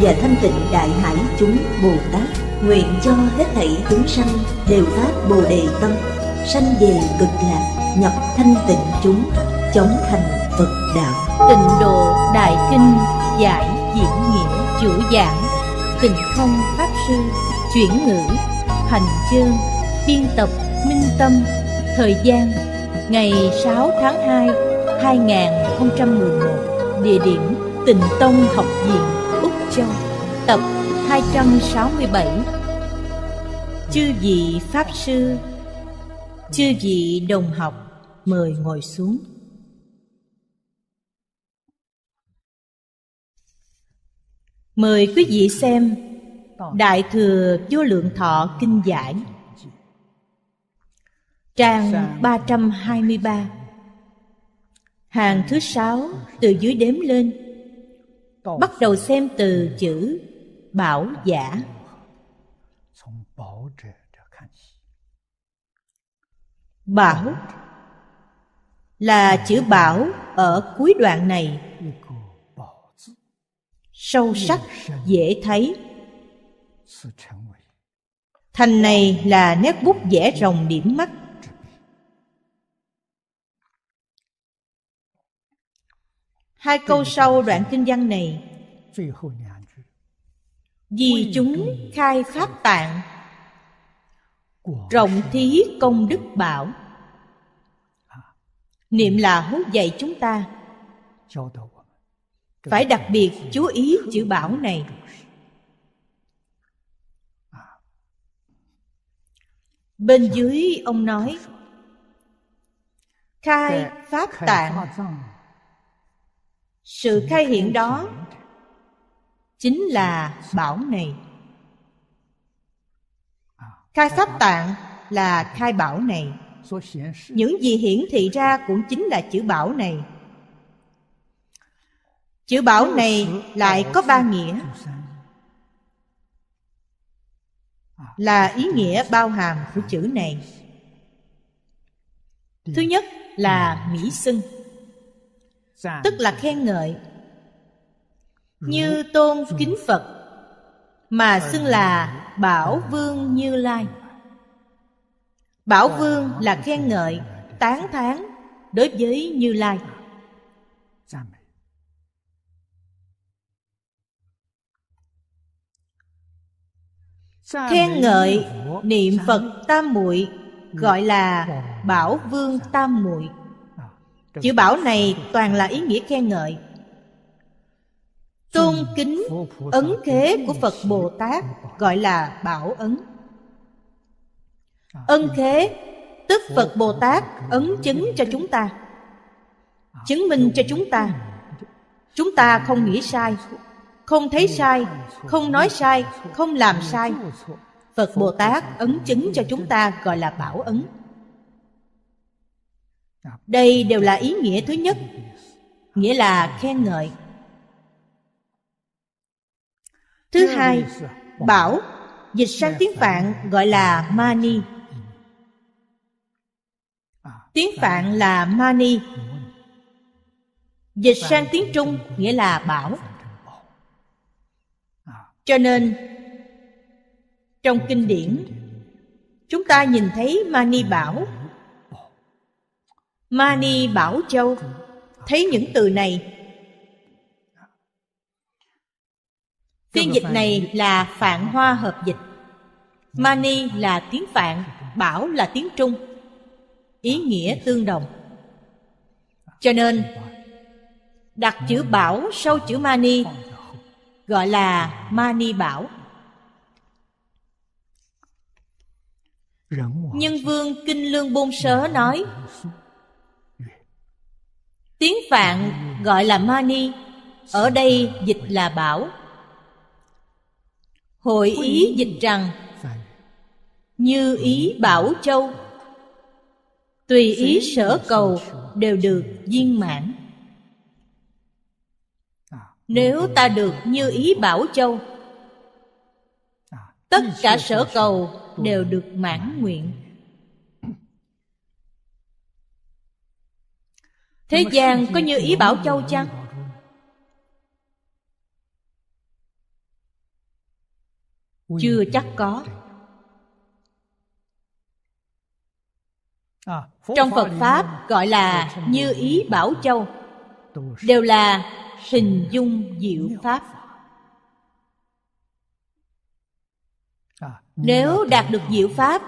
và thanh tịnh đại hải chúng Bồ Tát nguyện cho hết thảy chúng sanh đều phát Bồ đề tâm sanh về cực lạc nhập thanh tịnh chúng chóng thành Phật đạo tịnh độ đại kinh giải diễn nghĩa chủ giảng tịnh không pháp sư chuyển ngữ hành chương biên tập minh tâm thời gian ngày 6 tháng 2 2011 địa điểm Tịnh Tông Học Viện 167 Chư vị Pháp Sư Chư vị đồng học Mời ngồi xuống Mời quý vị xem Đại Thừa Vô Lượng Thọ Kinh Giải Trang 323 Hàng thứ sáu từ dưới đếm lên Bắt đầu xem từ chữ bảo giả bảo là chữ bảo ở cuối đoạn này sâu sắc dễ thấy thành này là nét bút vẽ rồng điểm mắt hai câu sau đoạn kinh văn này vì chúng khai pháp tạng Rộng thí công đức bảo à. Niệm là hú dạy chúng ta Phải đặc biệt chú ý chữ bảo này Bên dưới ông nói Khai pháp tạng Sự khai hiện đó chính là bảo này khai pháp tạng là khai bảo này những gì hiển thị ra cũng chính là chữ bảo này chữ bảo này lại có ba nghĩa là ý nghĩa bao hàm của chữ này thứ nhất là mỹ xưng tức là khen ngợi như tôn ừ. kính phật mà ờ. xưng là bảo ờ. vương như lai bảo ờ. vương là khen dạ, dạ, ngợi dạ, tán thán đối với như lai khen ngợi niệm phật tam muội gọi là bảo vương tam muội chữ bảo này toàn là ý nghĩa khen ngợi tôn kính ấn khế của phật bồ tát gọi là bảo ấn ân khế tức phật bồ tát ấn chứng cho chúng ta chứng minh cho chúng ta chúng ta không nghĩ sai không thấy sai không nói sai không làm sai phật bồ tát ấn chứng cho chúng ta gọi là bảo ấn đây đều là ý nghĩa thứ nhất nghĩa là khen ngợi thứ hai bảo dịch sang tiếng phạn gọi là mani tiếng phạn là mani dịch sang tiếng trung nghĩa là bảo cho nên trong kinh điển chúng ta nhìn thấy mani bảo mani bảo châu thấy những từ này Phiên dịch này là Phạn Hoa hợp dịch Mani là tiếng Phạn Bảo là tiếng Trung Ý nghĩa tương đồng Cho nên Đặt chữ Bảo sau chữ Mani Gọi là Mani Bảo Nhân vương Kinh Lương Bôn Sớ nói Tiếng Phạn gọi là Mani Ở đây dịch là Bảo hội ý dịch rằng như ý bảo châu tùy ý sở cầu đều được viên mãn à, nếu ta được như ý bảo châu à, tất cả sở cầu đều được mãn nguyện thế gian có như ý bảo châu chăng chưa chắc có à, trong phật pháp gọi là như ý bảo châu đều là hình dung diệu pháp nếu đạt được diệu pháp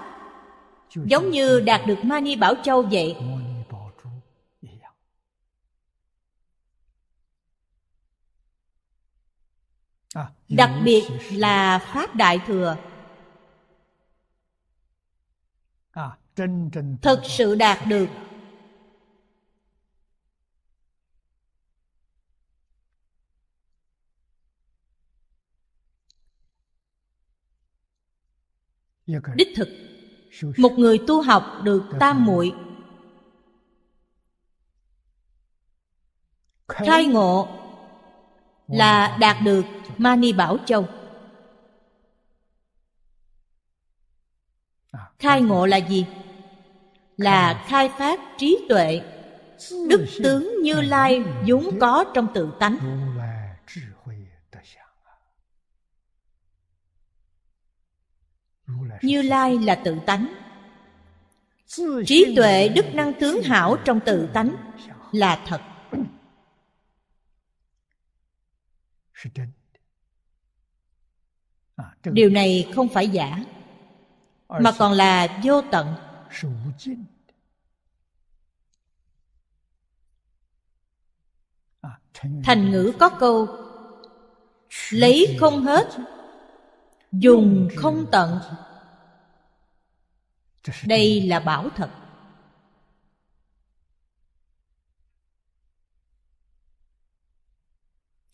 giống như đạt được mani bảo châu vậy À, đặc biệt là pháp đại thừa à, thực sự đạt được dạ đích thực một người tu học được dạ tam muội khai ngộ là đạt được mani bảo châu à, khai ngộ là gì là khai phát trí tuệ đức tướng như lai vốn có trong tự tánh như lai là tự tánh trí tuệ đức năng tướng hảo trong tự tánh là thật À, điều này không phải giả mà còn là vô tận à, thành ngữ có câu lấy không hết dùng không tận đây là bảo thật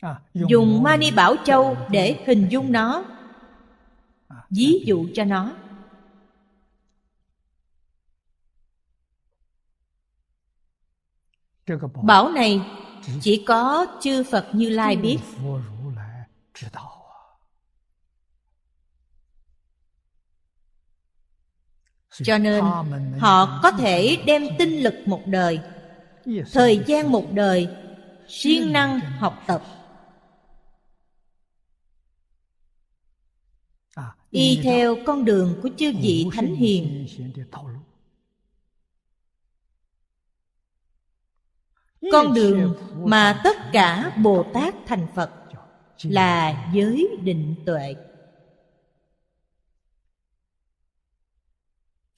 À, dùng mani bảo châu để hình dung nó à, ví à, dụ cho nó bảo này chỉ có chư phật như lai biết cho nên họ có thể đem tinh lực một đời thời gian một đời siêng năng học tập y theo con đường của chư vị thánh hiền con đường mà tất cả bồ tát thành phật là giới định tuệ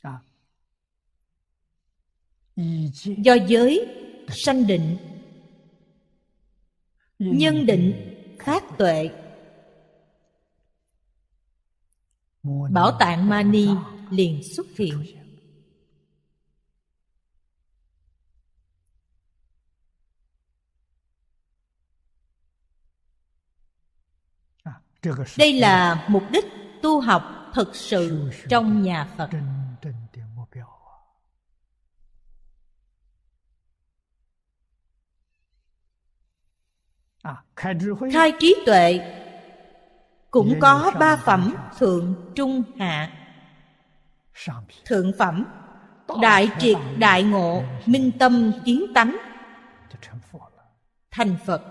à. do giới sanh định nhân định khác tuệ bảo tạng mani liền xuất hiện à, đây là mục đích tu học thực sự trong nhà phật à, khai trí tuệ cũng có ba phẩm thượng trung hạ thượng phẩm đại triệt đại ngộ minh tâm kiến tánh thành phật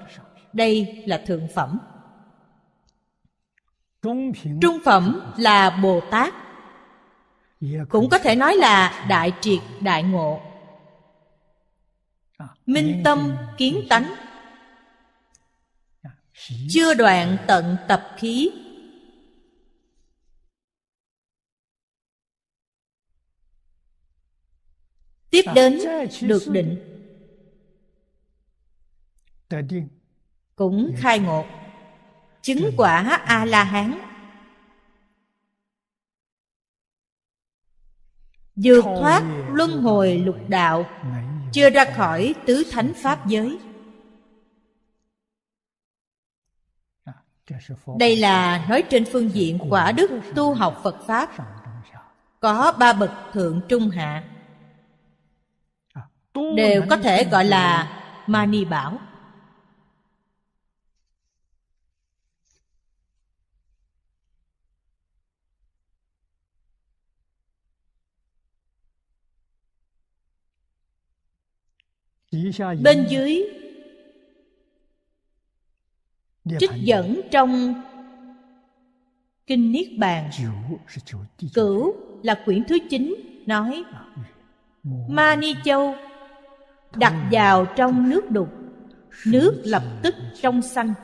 đây là thượng phẩm trung phẩm là bồ tát cũng có thể nói là đại triệt đại ngộ à, minh tâm kiến tánh chưa đoạn tận tập khí tiếp đến được định cũng khai ngộ chứng quả a la hán vượt thoát luân hồi lục đạo chưa ra khỏi tứ thánh pháp giới đây là nói trên phương diện quả đức tu học phật pháp có ba bậc thượng trung hạ à, đều có thể gọi là mani bảo bên dưới trích dẫn trong kinh niết bàn cửu là quyển thứ chín nói à, ừ. ma ni châu đặt vào trong nước đục nước lập tức trong xanh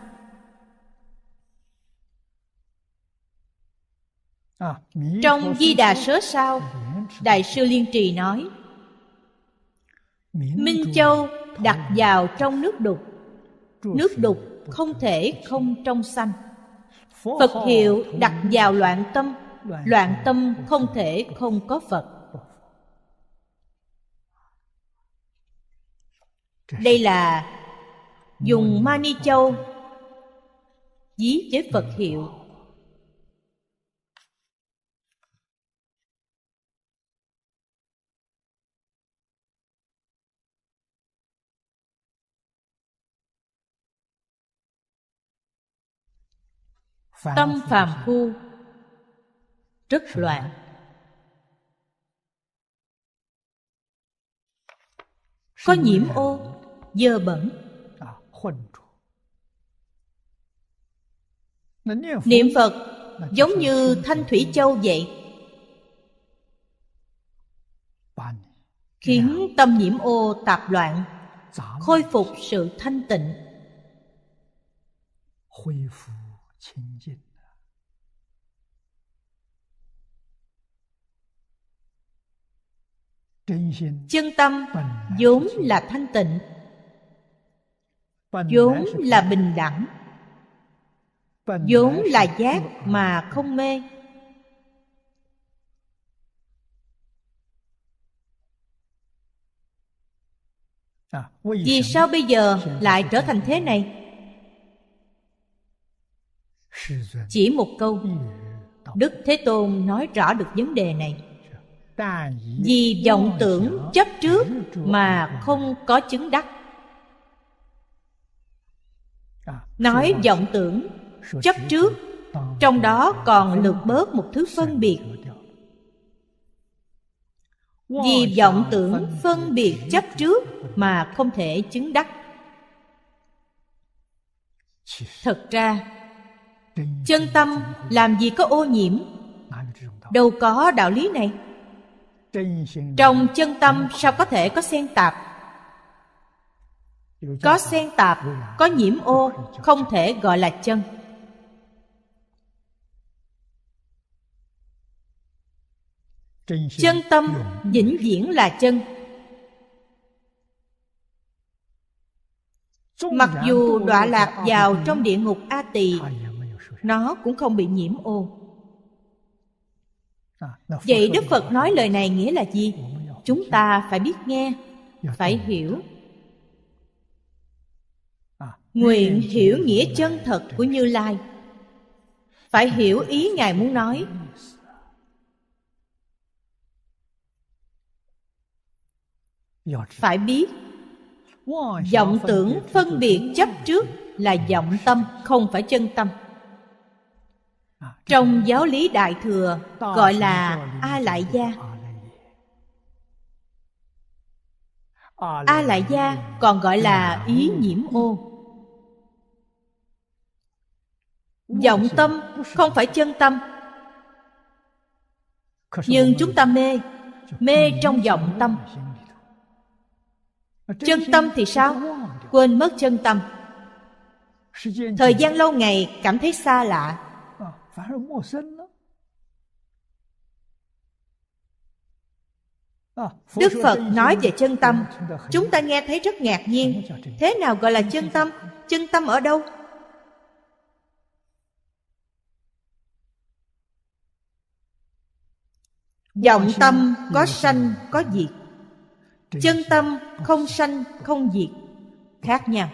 à, trong di đà sớ sao đại sư liên trì nói minh châu đặt vào trong nước đục nước đục không thể không trong sanh phật hiệu đặt vào loạn tâm loạn tâm không thể không có phật đây là dùng mani châu dí với phật hiệu tâm phàm phu rất loạn có nhiễm ô dơ bẩn à, niệm phật giống như thanh thủy châu vậy khiến tâm nhiễm ô tạp loạn khôi phục sự thanh tịnh 清净的。Chân tâm vốn là thanh tịnh vốn là bình đẳng vốn là giác mà không mê à, vì sao bây giờ lại trở thành thế này chỉ một câu đức thế tôn nói rõ được vấn đề này vì vọng tưởng chấp trước mà không có chứng đắc à, nói vọng tưởng chấp trước trong đó còn lượt bớt một thứ phân biệt vì vọng tưởng phân biệt chấp trước mà không thể chứng đắc thật ra chân tâm làm gì có ô nhiễm đâu có đạo lý này trong chân tâm sao có thể có xen tạp có xen tạp có nhiễm ô không thể gọi là chân chân tâm vĩnh viễn là chân mặc dù đọa lạc vào trong địa ngục a tỳ nó cũng không bị nhiễm ô à, vậy đức phật nói lời này nghĩa là gì chúng ta phải biết nghe dạ, phải hiểu à, nguyện hiểu nghĩa chân thật của như lai phải hiểu ý ngài muốn nói phải biết vọng tưởng phân biệt chấp trước là vọng tâm không phải chân tâm trong giáo lý đại thừa gọi là a lại gia a lại gia còn gọi là ý nhiễm ô vọng tâm không phải chân tâm nhưng chúng ta mê mê trong vọng tâm chân tâm thì sao quên mất chân tâm thời gian lâu ngày cảm thấy xa lạ 反而陌生了。Đức à, Phật nói về chân tâm, chúng ta nghe thấy rất ngạc nhiên. Thế nào gọi là chân tâm? Chân tâm ở đâu? Vọng tâm có sanh, có diệt. Chân tâm không sanh, không diệt, khác nhau.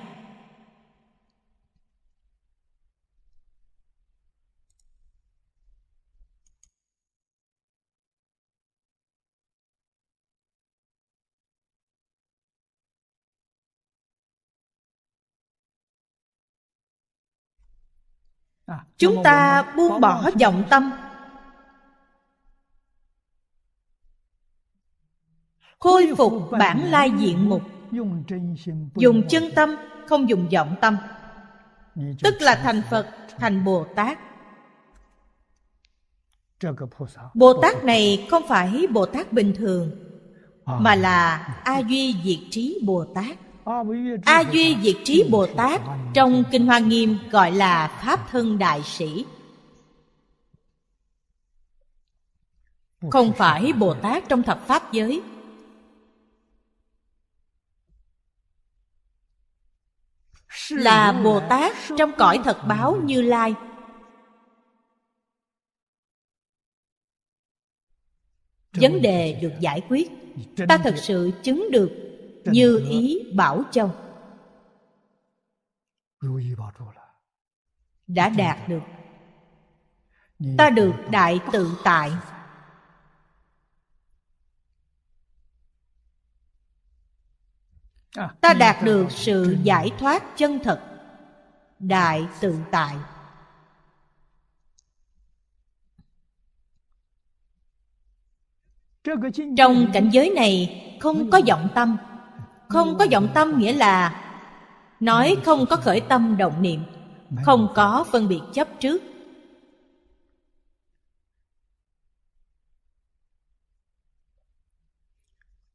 chúng ta buông bỏ vọng tâm khôi phục bản lai diện mục dùng chân tâm không dùng vọng tâm tức là thành phật thành bồ tát bồ tát này không phải bồ tát bình thường à. mà là a duy diệt trí bồ tát a duy diệt trí bồ tát trong kinh hoa nghiêm gọi là pháp thân đại sĩ không phải bồ tát trong thập pháp giới là bồ tát trong cõi thật báo như lai vấn đề được giải quyết ta thật sự chứng được như ý bảo châu đã đạt được ta được đại tự tại à, ta đạt được sự giải thoát chân thật đại tự tại trong cảnh giới này không có vọng tâm không có vọng tâm nghĩa là nói không có khởi tâm động niệm không có phân biệt chấp trước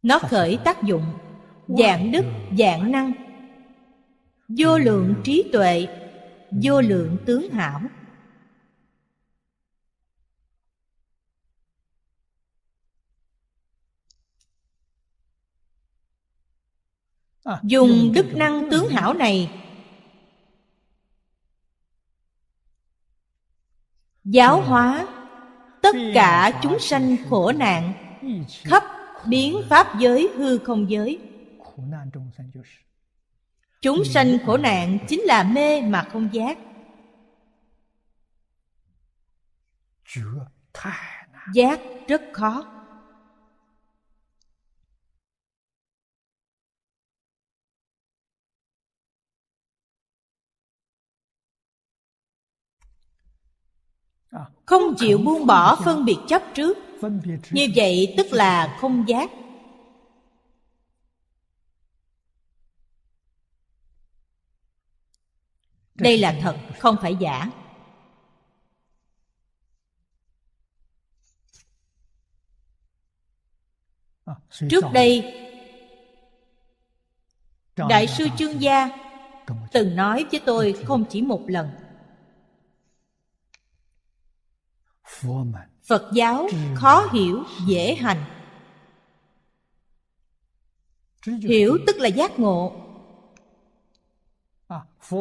nó khởi tác dụng dạng đức dạng năng vô lượng trí tuệ vô lượng tướng hảo À, dùng đức năng tướng hảo này giáo hóa tất cả chúng sanh khổ nạn khắp biến pháp giới hư không giới chúng sanh khổ nạn chính là mê mà không giác giác rất khó không chịu buông bỏ phân biệt chấp trước như vậy tức là không giác đây là thật không phải giả trước đây đại sư trương gia từng nói với tôi không chỉ một lần phật giáo khó hiểu dễ hành hiểu tức là giác ngộ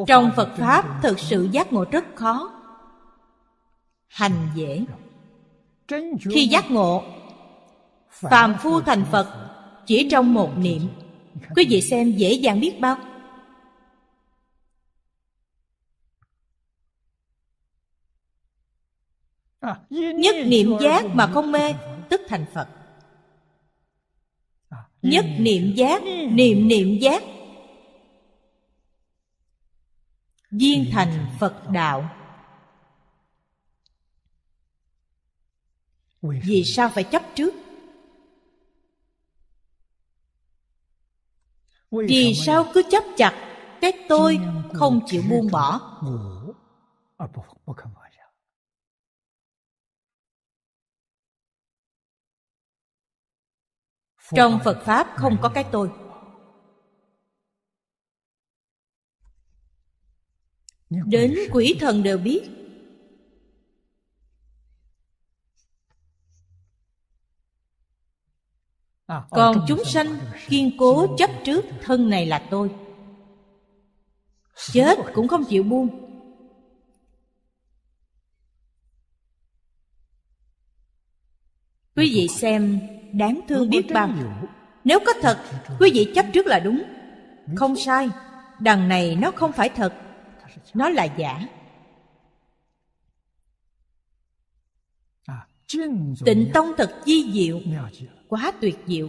trong phật pháp thực sự giác ngộ rất khó hành dễ khi giác ngộ phàm phu thành phật chỉ trong một niệm quý vị xem dễ dàng biết bao À, Nhất niệm giác mà không mê Tức thành Phật à, Nhất niệm giác Niệm niệm giác Viên thành Phật Đạo Vì sao phải chấp trước? Vì sao cứ chấp chặt Cái tôi không chịu buông bỏ trong phật pháp không có cái tôi đến quỷ thần đều biết à, ờ, còn chúng sanh kiên cố chấp trước thân này là tôi chết cũng không chịu buông quý vị xem đáng thương biết bao nếu có thật quý vị chấp trước là đúng không sai đằng này nó không phải thật nó là giả à, tịnh tông thật di diệu quá tuyệt diệu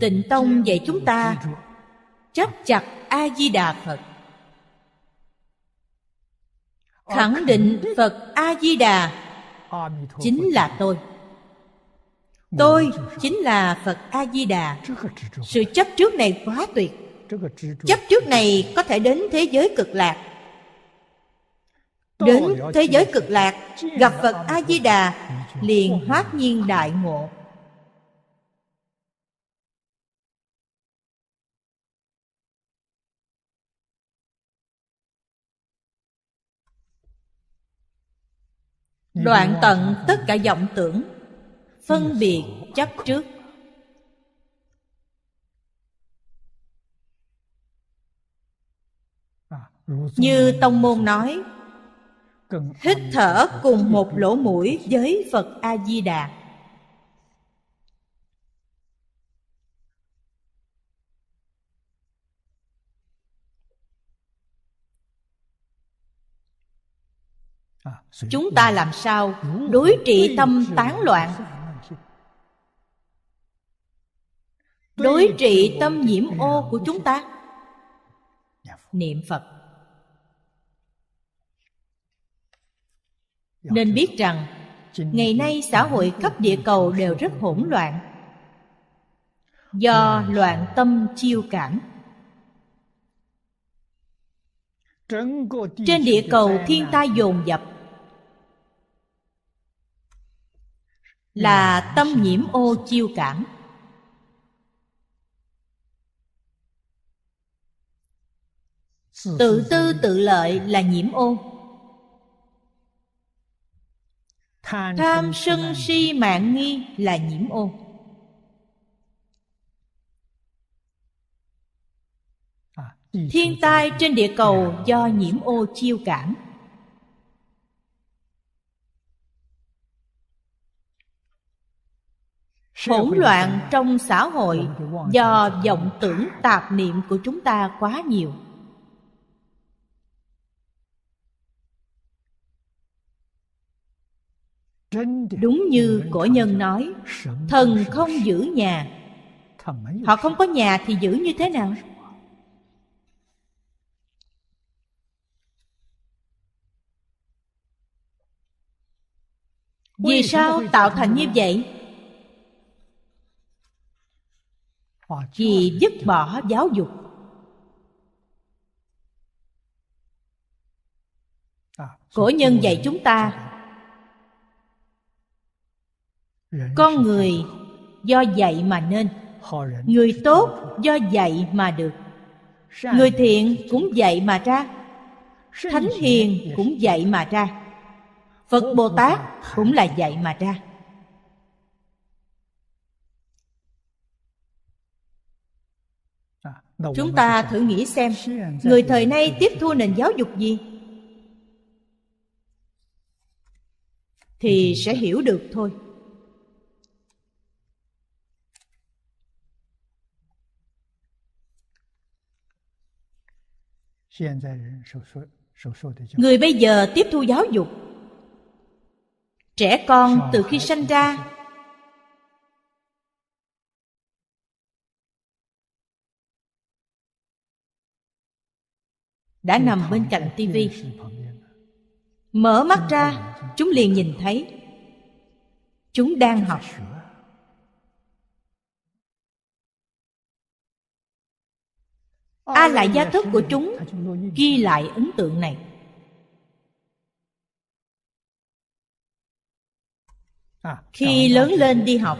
tịnh tông dạy chúng ta chấp chặt a di đà phật khẳng định phật a di đà chính là tôi tôi chính là phật a di đà sự chấp trước này quá tuyệt chấp trước này có thể đến thế giới cực lạc đến thế giới cực lạc gặp phật a di đà liền hoát nhiên đại ngộ đoạn tận tất cả vọng tưởng phân biệt chấp trước như tông môn nói hít thở cùng một lỗ mũi với phật a di đà chúng ta làm sao đối trị tâm tán loạn đối trị tâm nhiễm ô của chúng ta dạ, niệm phật dạ, nên biết rằng ngày nay xã hội khắp địa cầu đều rất hỗn loạn dạ, do loạn tâm chiêu cảm trên địa cầu thiên tai dồn dập là tâm nhiễm ô chiêu cảm tự tư tự lợi là nhiễm ô tham sân si mạng nghi là nhiễm ô à, thiên tai trên địa cầu dạ. do nhiễm ô chiêu cảm hỗn loạn trong xã hội vâng, do vọng tưởng tạp niệm của chúng ta quá nhiều đúng như cổ nhân nói thần không giữ nhà họ không có nhà thì giữ như thế nào vì sao tạo thành như vậy vì dứt bỏ giáo dục cổ nhân dạy chúng ta con người do dạy mà nên người tốt do dạy mà được người thiện cũng dạy mà ra thánh hiền cũng dạy mà ra phật bồ tát cũng là dạy mà ra chúng ta thử nghĩ xem người thời nay tiếp thu nền giáo dục gì thì sẽ hiểu được thôi Người bây giờ tiếp thu giáo dục Trẻ con từ khi sanh ra đã nằm bên cạnh tivi mở mắt ra chúng liền nhìn thấy chúng đang học a lại gia thức của chúng ghi lại ấn tượng này à, khi lớn lên đi học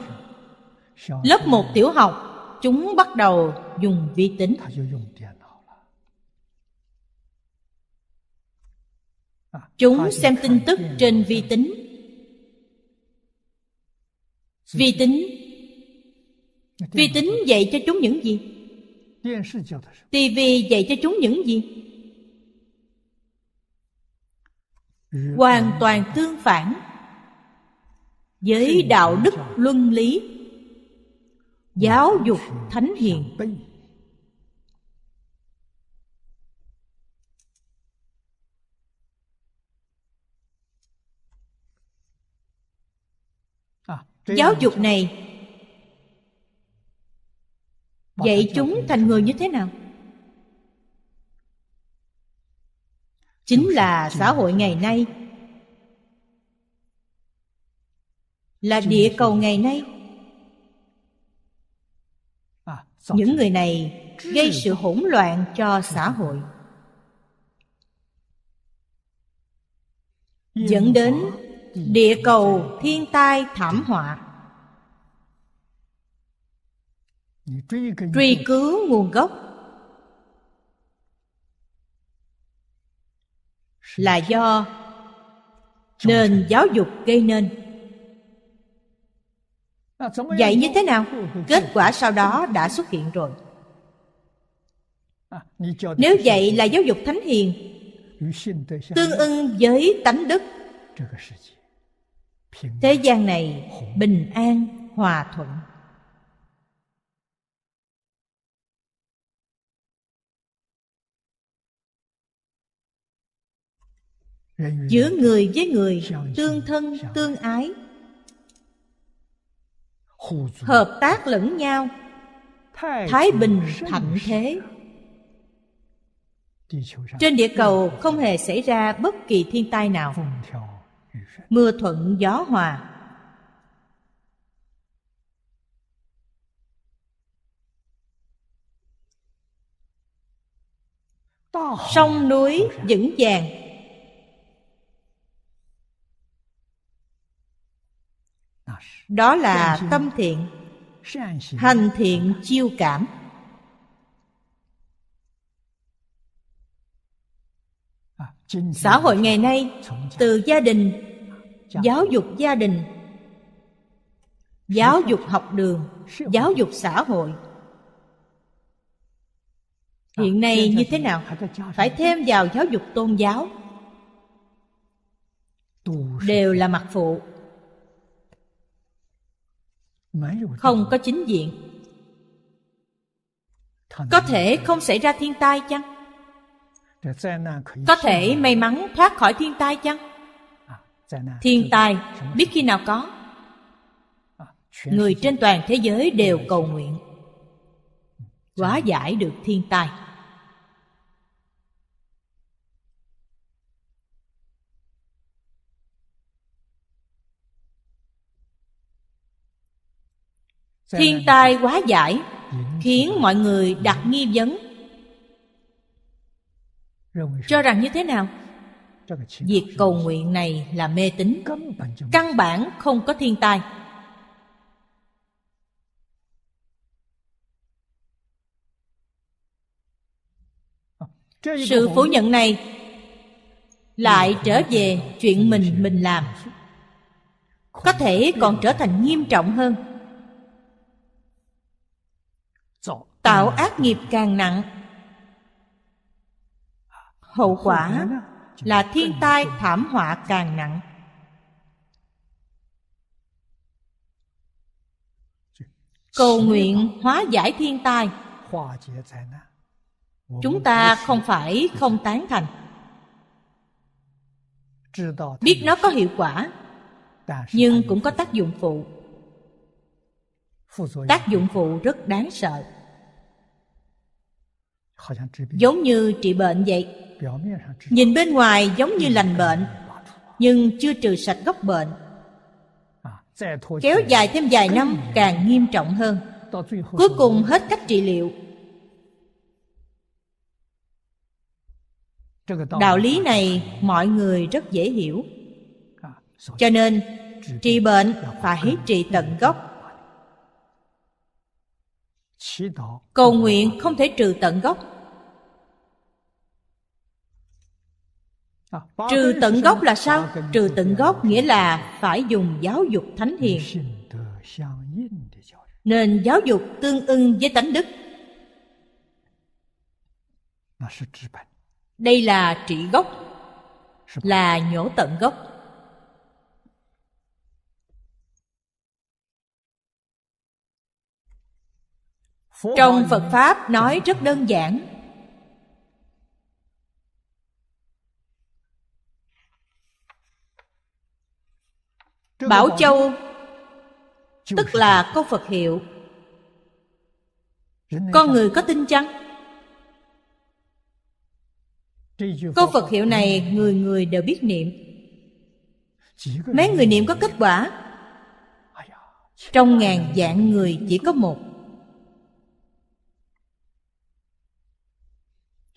lớp một tiểu học chúng bắt đầu dùng vi tính à, chúng xem tin tức trên vi tính vi tính vi tính dạy cho chúng những gì TV dạy cho chúng những gì? Hoàn toàn tương phản với đạo đức luân lý giáo dục thánh hiền à, giáo dục này vậy chúng thành người như thế nào chính là xã hội ngày nay là địa cầu ngày nay à, những người này gây sự hỗn loạn cho xã hội dẫn đến địa cầu thiên tai thảm họa truy cứu nguồn gốc là do nền giáo dục gây nên vậy như thế nào kết quả sau đó đã xuất hiện rồi à, nếu vậy là giáo dục thánh hiền tương ưng với tánh đức thế gian này bình an hòa thuận giữa người với người tương thân tương ái hợp tác lẫn nhau thái bình thạnh thế trên địa cầu không hề xảy ra bất kỳ thiên tai nào mưa thuận gió hòa sông núi vững vàng đó là dạ, dạ. tâm thiện dạ, hành thiện chiêu cảm à, xã hội ngày nay từ gia đình giáo dục gia đình giáo dục học đường giáo dục xã hội hiện nay như thế nào phải thêm vào giáo dục tôn giáo đều là mặt phụ không có chính diện có thể không xảy ra thiên tai chăng có thể may mắn thoát khỏi thiên tai chăng à, thiên tai biết khi nào có à, người trên toàn thế giới đều cầu nguyện quá giải được thiên tai thiên tai quá giải khiến mọi người đặt nghi vấn cho rằng như thế nào việc cầu nguyện này là mê tín căn bản không có thiên tai ờ, sự phủ nhận này lại trở về chuyện mình mình làm có thể còn trở thành nghiêm trọng hơn tạo ác nghiệp càng nặng hậu quả là thiên tai thảm họa càng nặng cầu nguyện hóa giải thiên tai chúng ta không phải không tán thành biết nó có hiệu quả nhưng cũng có tác dụng phụ tác dụng phụ rất đáng sợ giống như trị bệnh vậy nhìn bên ngoài giống như lành bệnh nhưng chưa trừ sạch gốc bệnh à, kéo dài thêm vài năm càng nghiêm trọng hơn cuối cùng hết cách trị liệu đạo lý này mọi người rất dễ hiểu à, cho nên trị bệnh phải trị tận gốc cầu nguyện không thể trừ tận gốc Ờ, Trừ tận gốc là sao? Trừ tận gốc nghĩa là phải dùng giáo dục thánh hiền Nên giáo dục tương ưng với tánh đức Đây là trị gốc Là nhổ tận gốc Trong Phật Pháp nói rất đơn giản Bảo Châu Tức là câu Phật hiệu Con người có tin chăng? Câu Phật hiệu này người người đều biết niệm Mấy người niệm có kết quả Trong ngàn dạng người chỉ có một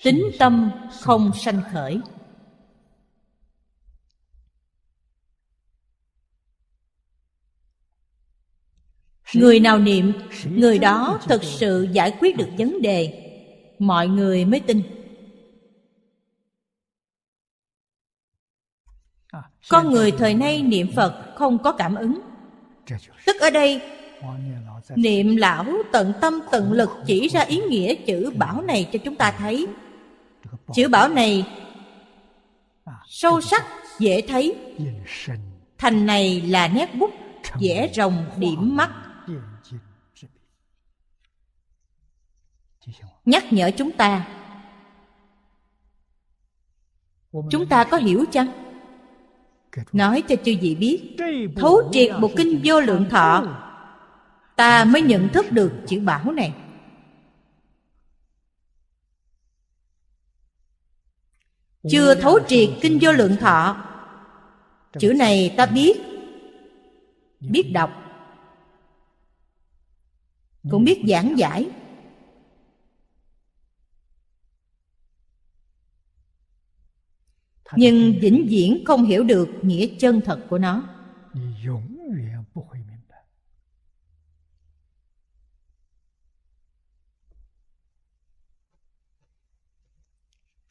Tính tâm không sanh khởi người nào niệm người đó thật sự giải quyết được vấn đề mọi người mới tin con người thời nay niệm phật không có cảm ứng tức ở đây niệm lão tận tâm tận lực chỉ ra ý nghĩa chữ bảo này cho chúng ta thấy chữ bảo này sâu sắc dễ thấy thành này là nét bút dễ rồng điểm mắt nhắc nhở chúng ta chúng ta có hiểu chăng nói cho chư vị biết thấu triệt một kinh vô lượng thọ ta mới nhận thức được chữ bảo này chưa thấu triệt kinh vô lượng thọ chữ này ta biết biết đọc cũng biết giảng giải nhưng vĩnh viễn không hiểu được nghĩa chân thật của nó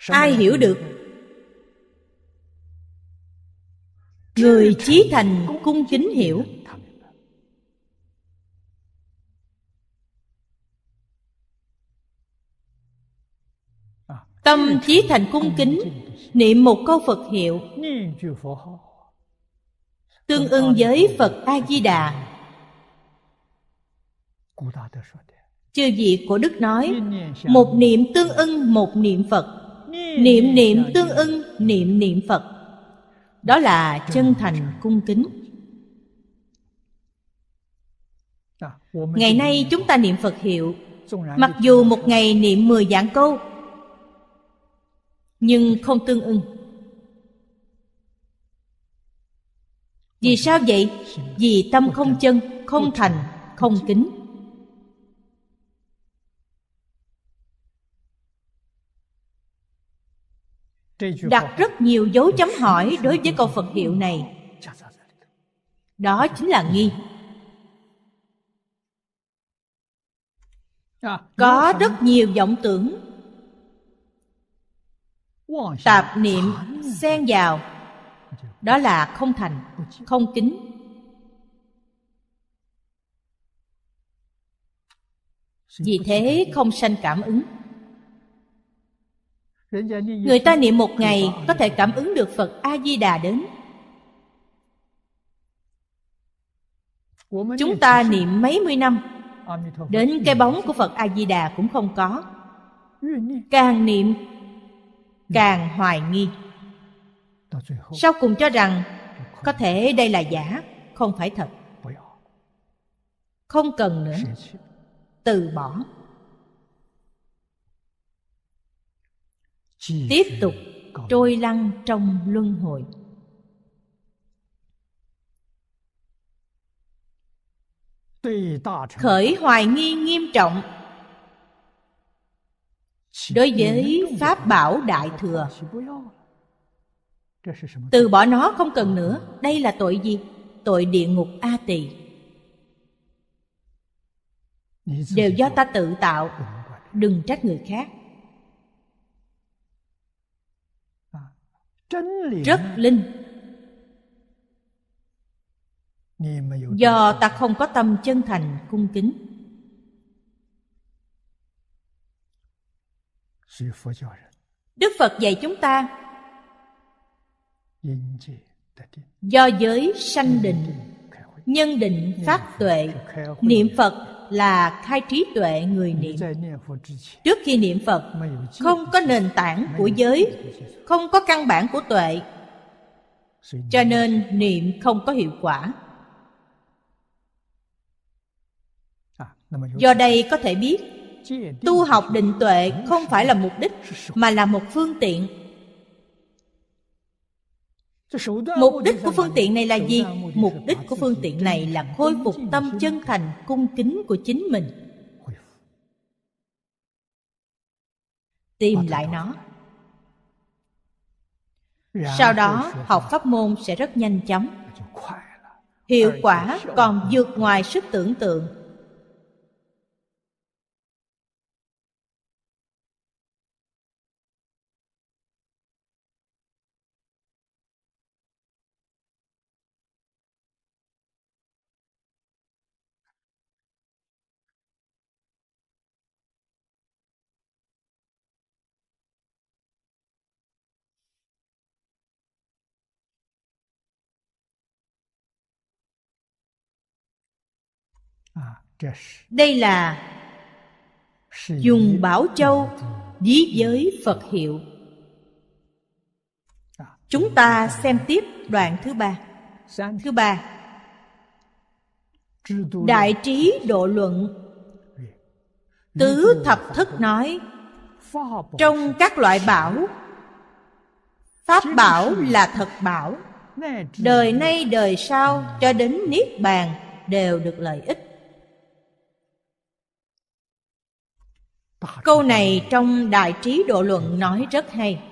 ai hiểu được người trí thành cung kính hiểu à. tâm chí thành cung kính niệm một câu phật hiệu tương ưng với phật a di đà chư vị của đức nói một niệm tương ưng một niệm phật niệm niệm tương ưng niệm niệm phật đó là chân thành cung kính ngày nay chúng ta niệm phật hiệu mặc dù một ngày niệm mười dạng câu nhưng không tương ưng vì sao vậy vì tâm không chân không thành không kính đặt rất nhiều dấu chấm hỏi đối với câu phật hiệu này đó chính là nghi à, có rất nhiều vọng tưởng tạp niệm xen vào đó là không thành không kính vì thế không sanh cảm ứng người ta niệm một ngày có thể cảm ứng được phật a di đà đến chúng ta niệm mấy mươi năm à, đến cái bóng của phật a di đà cũng không có càng niệm Ừ. càng hoài nghi sau cùng cho rằng có thể đây là giả không phải thật không cần nữa từ bỏ tiếp tục trôi lăn trong luân hồi khởi hoài nghi nghiêm trọng đối với pháp bảo đại thừa từ bỏ nó không cần nữa đây là tội gì tội địa ngục a tỳ đều do ta tự tạo đừng trách người khác à, rất linh do ta không có tâm chân thành cung kính Đức Phật dạy chúng ta do giới sanh định, nhân định phát tuệ, niệm Phật là khai trí tuệ người niệm. Trước khi niệm Phật, không có nền tảng của giới, không có căn bản của tuệ, cho nên niệm không có hiệu quả. Do đây có thể biết tu học định tuệ không phải là mục đích mà là một phương tiện mục đích của phương tiện này là gì mục đích của phương tiện này là khôi phục tâm chân thành cung kính của chính mình tìm lại nó sau đó học pháp môn sẽ rất nhanh chóng hiệu quả còn vượt ngoài sức tưởng tượng À, đây là dùng bảo châu dí giới phật hiệu à, chúng ta xem tiếp đoạn thứ ba thứ ba đại trí độ luận tứ thập thức nói trong các loại bảo pháp bảo là thật bảo đời nay đời sau ừ. cho đến niết bàn đều được lợi ích câu này trong đại trí độ luận nói rất hay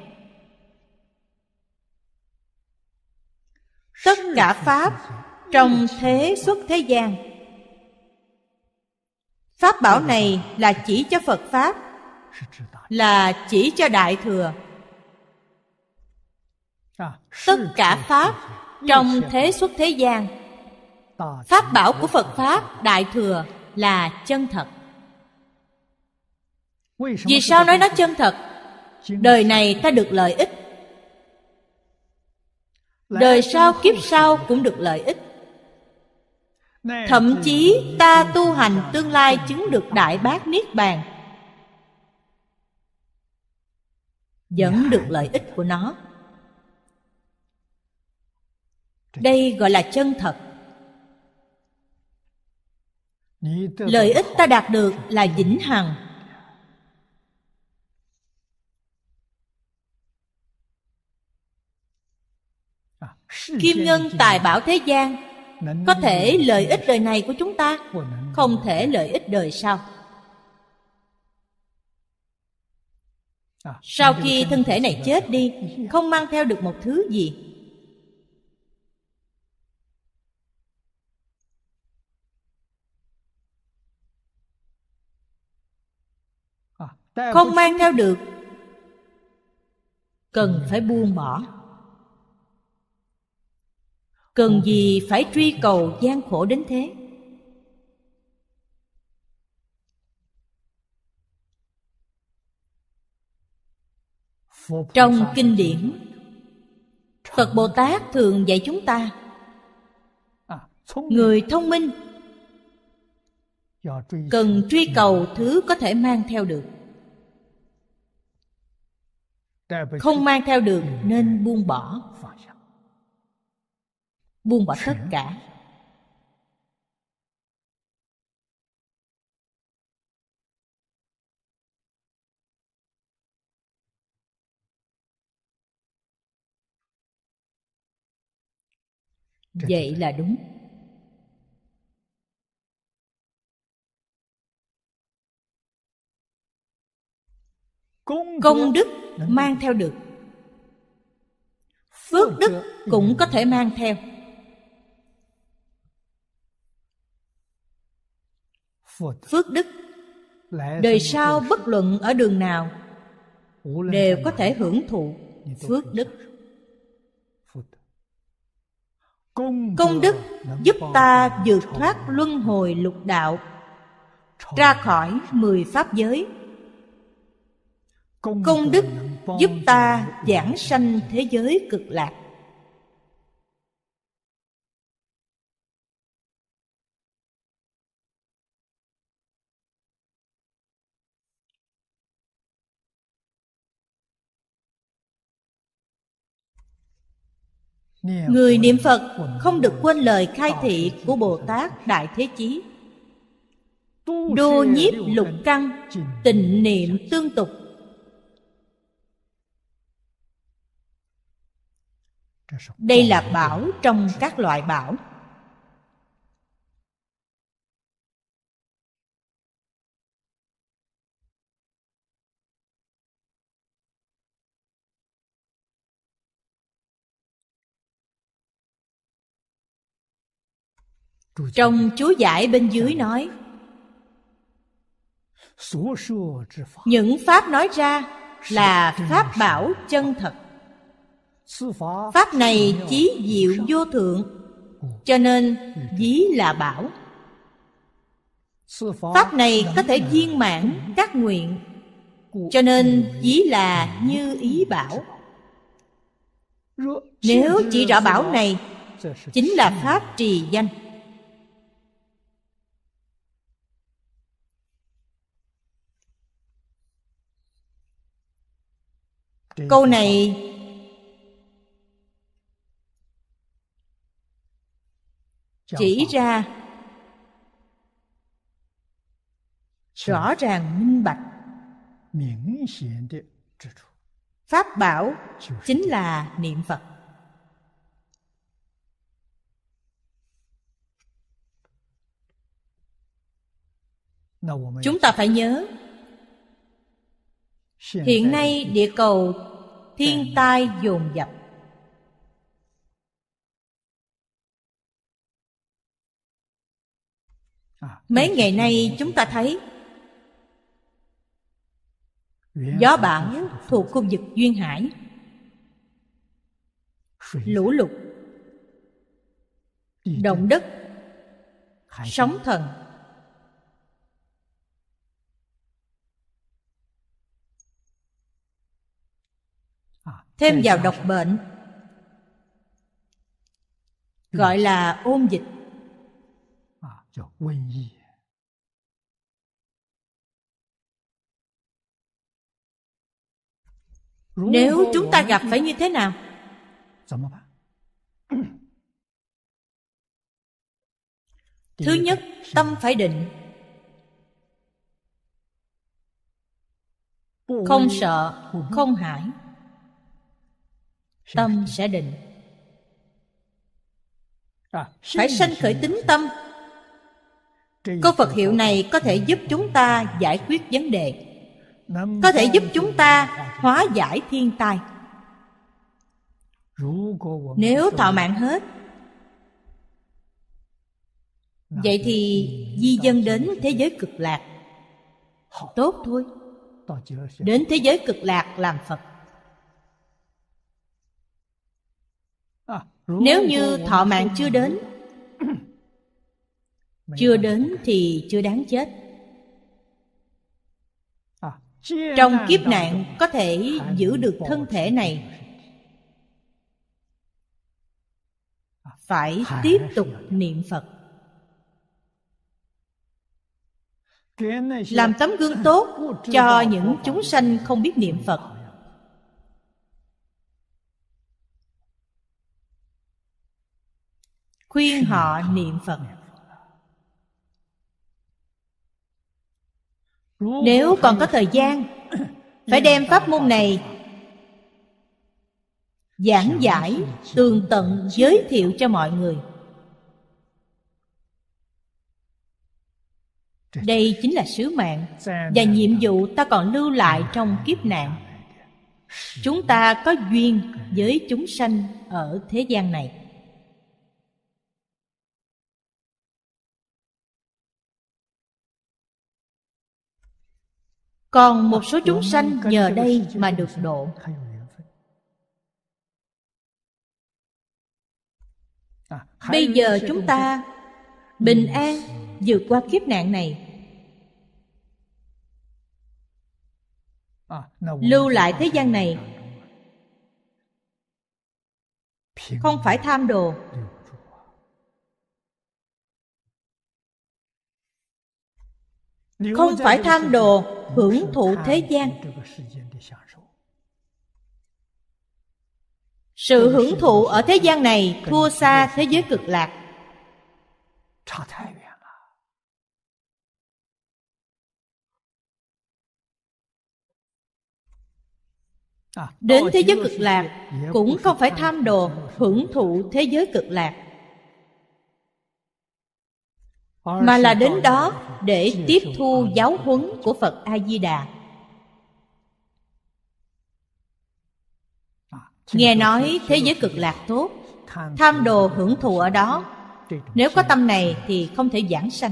tất cả pháp trong thế xuất thế gian pháp bảo này là chỉ cho phật pháp là chỉ cho đại thừa tất cả pháp trong thế xuất thế gian pháp bảo của phật pháp đại thừa là chân thật vì sao nói nó chân thật đời này ta được lợi ích đời sau kiếp sau cũng được lợi ích thậm chí ta tu hành tương lai chứng được đại bác niết bàn vẫn dạ. được lợi ích của nó đây gọi là chân thật lợi ích ta đạt được là vĩnh hằng Kim ngân tài bảo thế gian Có thể lợi ích đời này của chúng ta Không thể lợi ích đời sau à, Sau khi thân thể này chết đi Không mang theo được một thứ gì à, Không mang theo được Cần phải buông bỏ cần gì phải truy cầu gian khổ đến thế trong kinh điển phật bồ tát thường dạy chúng ta người thông minh cần truy cầu thứ có thể mang theo được không mang theo được nên buông bỏ buông bỏ tất cả vậy là đúng công đức mang theo được phước đức cũng có ừ. thể mang theo phước đức đời sau bất luận ở đường nào đều có thể hưởng thụ phước đức công đức giúp ta vượt thoát luân hồi lục đạo ra khỏi mười pháp giới công đức giúp ta giảng sanh thế giới cực lạc Người niệm Phật không được quên lời khai thị của Bồ Tát Đại Thế Chí Đô nhiếp lục căng Tình niệm tương tục Đây là bảo trong các loại bảo Trong chú giải bên dưới nói Những Pháp nói ra là Pháp bảo chân thật Pháp này chí diệu vô thượng Cho nên dí là bảo Pháp này có thể viên mãn các nguyện Cho nên dí là như ý bảo Nếu chỉ rõ bảo này Chính là Pháp trì danh câu này chỉ ra rõ ràng minh bạch pháp bảo chính là niệm phật chúng ta phải nhớ hiện nay địa cầu thiên tai dồn dập à, mấy ngày nay chúng ta thấy gió bão thuộc khu vực duyên hải lũ lụt động đất sóng thần thêm vào độc bệnh gọi là ôn dịch à, nếu chúng ta gặp phải như thế nào thứ nhất tâm phải định không sợ không hãi tâm sẽ định phải sanh khởi tính tâm câu phật hiệu này có thể giúp chúng ta giải quyết vấn đề có thể giúp chúng ta hóa giải thiên tai nếu thọ mạng hết vậy thì di dân đến thế giới cực lạc tốt thôi đến thế giới cực lạc làm phật nếu như thọ mạng chưa đến chưa đến thì chưa đáng chết trong kiếp nạn có thể giữ được thân thể này phải tiếp tục niệm phật làm tấm gương tốt cho những chúng sanh không biết niệm phật khuyên họ niệm phật nếu còn có thời gian phải đem pháp môn này giảng giải tường tận giới thiệu cho mọi người đây chính là sứ mạng và nhiệm vụ ta còn lưu lại trong kiếp nạn chúng ta có duyên với chúng sanh ở thế gian này còn một số chúng sanh nhờ đây mà được độ à, bây giờ chúng ta bình an vượt qua kiếp nạn này à, lưu lại thế gian này không phải tham đồ À, không phải tham đồ hưởng thụ thế gian sự hưởng thụ ở thế gian này thua xa thế giới cực lạc đến thế giới cực lạc cũng không phải tham đồ hưởng thụ thế giới cực lạc mà là đến đó để tiếp thu giáo huấn của phật a di đà nghe nói thế giới cực lạc tốt tham đồ hưởng thụ ở đó nếu có tâm này thì không thể giảng sanh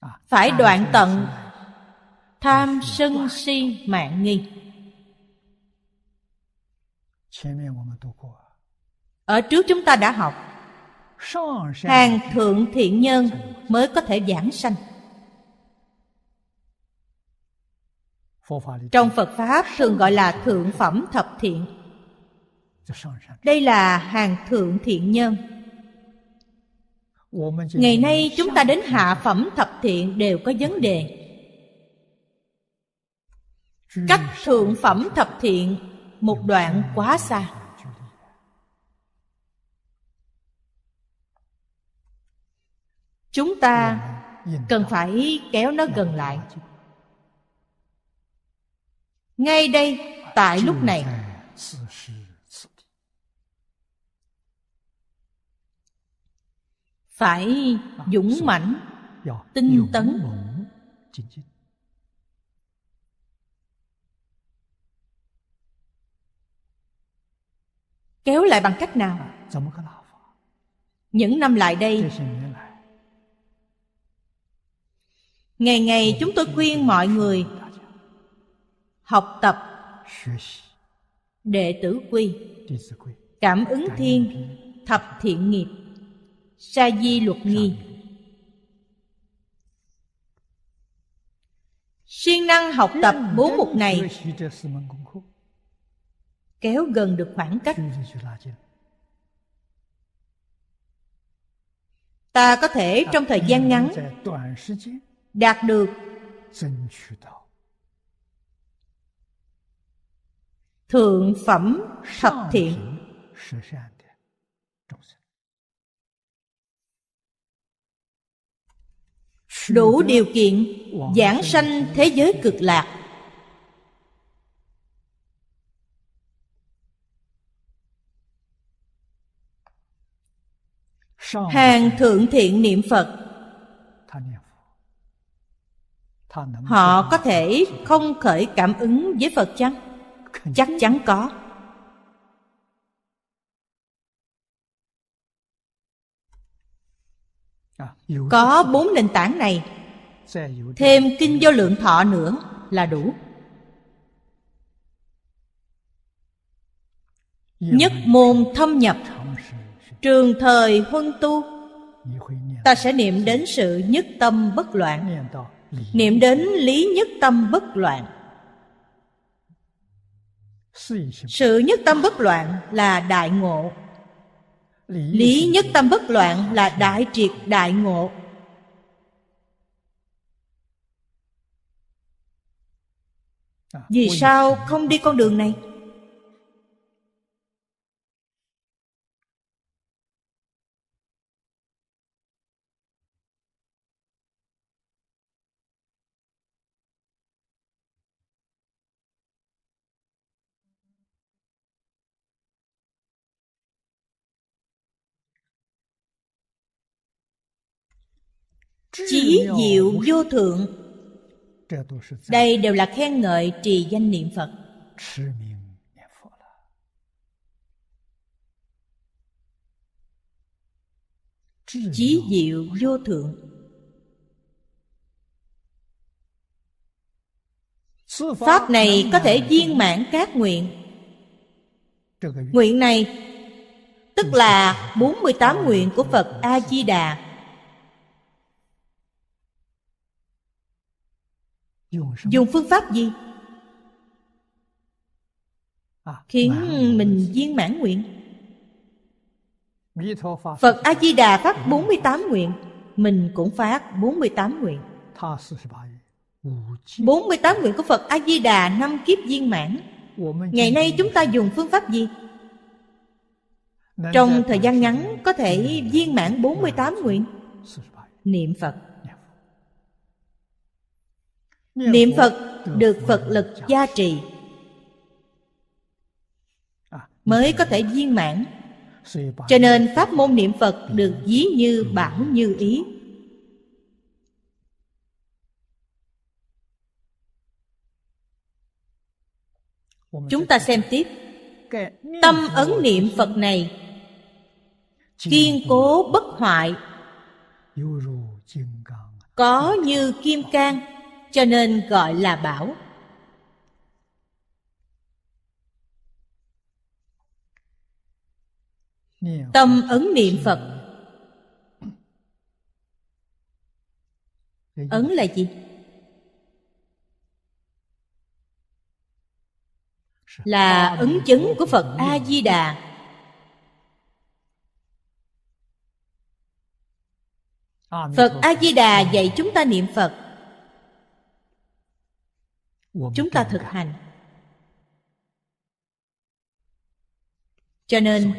à, phải đoạn tận tham sân si mạng nghi ở trước chúng ta đã học hàng thượng thiện nhân mới có thể giảng sanh trong phật pháp thường gọi là thượng phẩm thập thiện đây là hàng thượng thiện nhân ngày nay chúng ta đến hạ phẩm thập thiện đều có vấn đề Cách thượng phẩm thập thiện Một đoạn quá xa Chúng ta cần phải kéo nó gần lại Ngay đây, tại lúc này Phải dũng mãnh, tinh tấn kéo lại bằng cách nào những năm lại đây ngày ngày chúng tôi khuyên mọi người học tập đệ tử quy cảm ứng thiên thập thiện nghiệp sa di luật nghi siêng năng học tập bốn mục này kéo gần được khoảng cách ta có thể trong thời gian ngắn đạt được thượng phẩm thập thiện đủ điều kiện giảng sanh thế giới cực lạc hàng thượng thiện niệm phật họ có thể không khởi cảm ứng với phật chăng chắc chắn có à, có bốn nền tảng này thêm kinh vô lượng thọ nữa là đủ nhất môn thâm nhập trường thời huân tu ta sẽ niệm đến sự nhất tâm bất loạn niệm đến lý nhất tâm bất loạn sự nhất tâm bất loạn là đại ngộ lý nhất tâm bất loạn là đại triệt đại ngộ vì sao không đi con đường này chí diệu vô thượng đây đều là khen ngợi trì danh niệm phật chí diệu vô thượng pháp này có thể viên mãn các nguyện nguyện này tức là 48 nguyện của Phật A Di Đà dùng phương pháp gì à, khiến mình viên mãn nguyện Phật A Di Đà phát 48 nguyện, mình cũng phát 48 nguyện. 48 nguyện của Phật A Di Đà năm kiếp viên mãn. Ngày nay chúng ta dùng phương pháp gì? Trong thời gian ngắn có thể viên mãn 48 nguyện. Niệm Phật niệm phật được phật lực gia trì à, mới có thể viên mãn cho nên pháp môn niệm phật được ví như bảo như ý chúng ta xem tiếp tâm ấn niệm phật này kiên cố bất hoại có như kim cang cho nên gọi là bảo tâm ấn niệm phật ấn là gì là ấn chứng của phật a di đà phật a di đà dạy chúng ta niệm phật chúng ta thực hành cho nên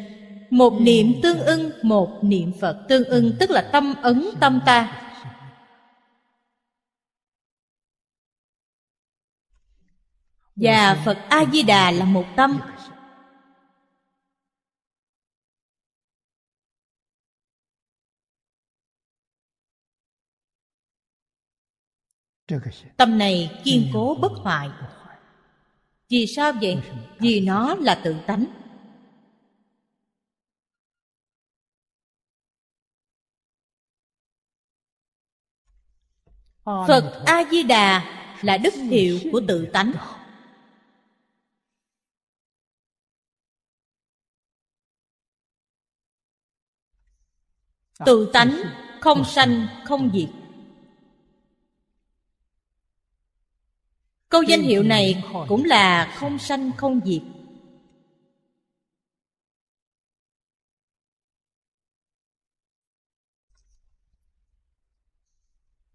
một niệm tương ưng một niệm phật tương ưng tức là tâm ấn tâm ta và phật a di đà là một tâm tâm này kiên cố bất hoại vì sao vậy vì nó là tự tánh phật a di đà là đức hiệu của tự tánh tự tánh không sanh không diệt Câu danh hiệu này cũng là không sanh không diệt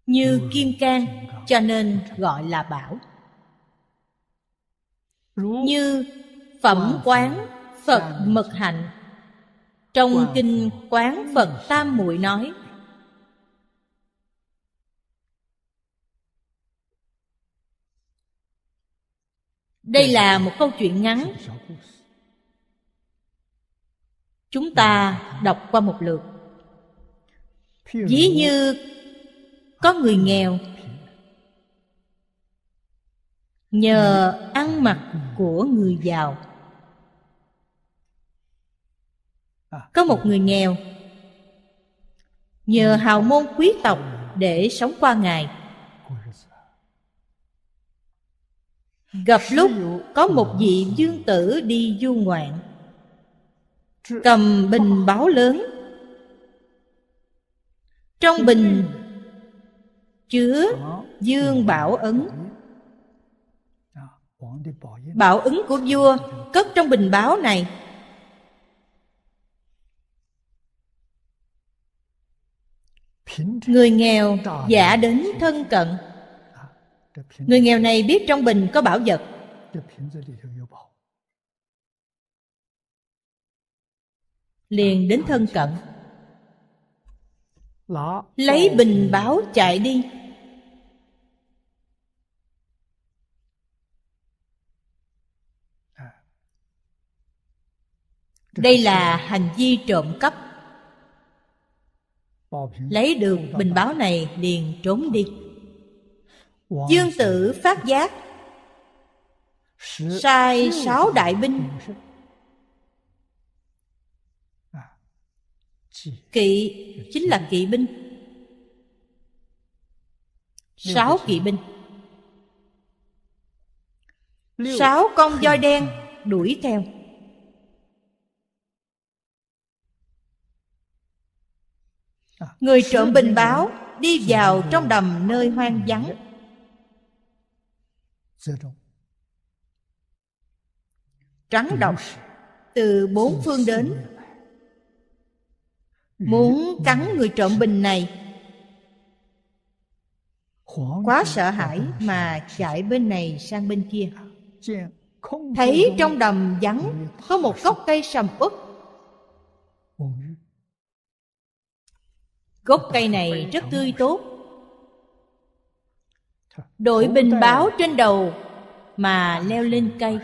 Như kim cang cho nên gọi là bảo Như phẩm quán Phật mật hạnh Trong kinh quán Phật Tam muội nói đây là một câu chuyện ngắn chúng ta đọc qua một lượt dĩ như có người nghèo nhờ ăn mặc của người giàu có một người nghèo nhờ hào môn quý tộc để sống qua ngày gặp lúc có một vị dương tử đi du ngoạn cầm bình báo lớn trong bình chứa dương bảo ấn bảo ứng của vua cất trong bình báo này người nghèo giả đến thân cận Người nghèo này biết trong bình có bảo vật. Liền đến thân cận. Lấy bình báo chạy đi. Đây là hành vi trộm cắp Lấy được bình báo này liền trốn đi Dương tử phát giác Sai sáu đại binh à, Kỵ chính là kỵ binh Sáu kỵ binh Sáu con voi đen đuổi theo à, Người trộm bình báo đi vào trong đầm nơi hoang vắng trắng độc từ bốn phương đến muốn cắn người trộm bình này quá sợ hãi mà chạy bên này sang bên kia thấy trong đầm vắng có một gốc cây sầm uất gốc cây này rất tươi tốt đội bình báo trên đầu mà leo lên cây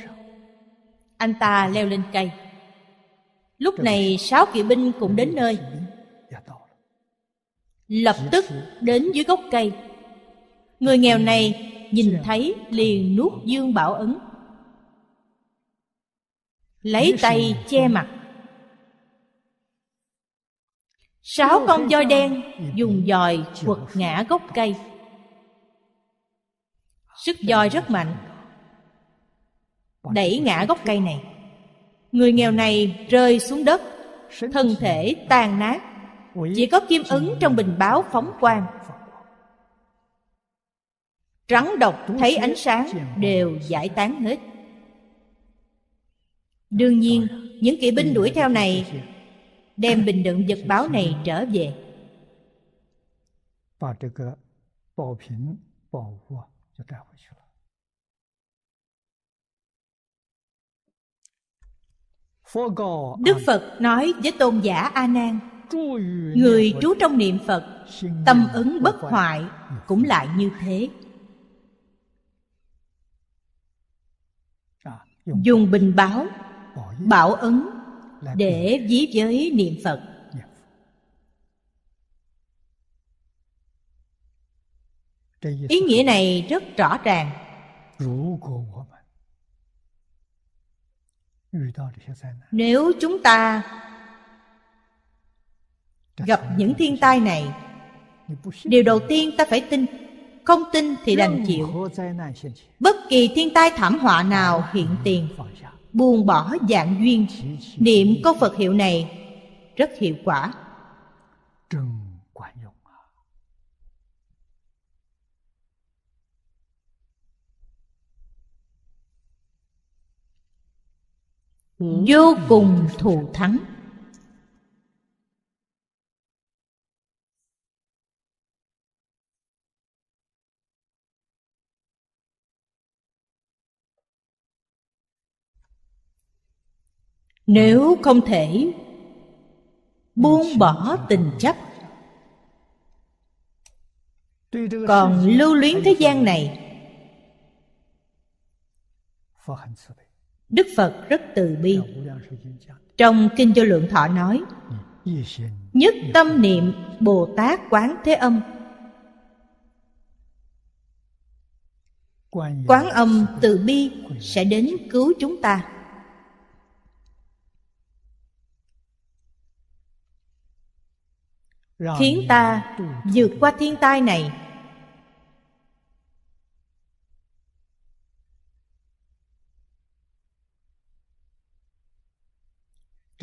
anh ta leo lên cây lúc này sáu kỵ binh cũng đến nơi lập tức đến dưới gốc cây người nghèo này nhìn thấy liền nuốt dương bảo ấn lấy tay che mặt sáu con voi đen dùng dòi quật ngã gốc cây Sức roi rất mạnh Đẩy ngã gốc cây này Người nghèo này rơi xuống đất Thân thể tan nát Chỉ có kim ứng trong bình báo phóng quang Rắn độc thấy ánh sáng đều giải tán hết Đương nhiên, những kỵ binh đuổi theo này đem bình đựng vật báo này trở về. 就带回去了。Đức Phật nói với tôn giả A Nan, người trú trong niệm Phật, tâm ứng bất hoại cũng lại như thế. À, dùng bình báo, bảo ứng để ví với niệm Phật. ý nghĩa này rất rõ ràng nếu chúng ta gặp những thiên tai này điều đầu tiên ta phải tin không tin thì đành chịu bất kỳ thiên tai thảm họa nào hiện tiền buông bỏ dạng duyên niệm câu phật hiệu này rất hiệu quả Ừ. vô cùng thù thắng nếu không thể buông bỏ tình chấp còn lưu luyến thế gian này đức phật rất từ bi trong kinh vô lượng thọ nói nhất tâm niệm bồ tát quán thế âm quán âm từ bi sẽ đến cứu chúng ta khiến ta vượt qua thiên tai này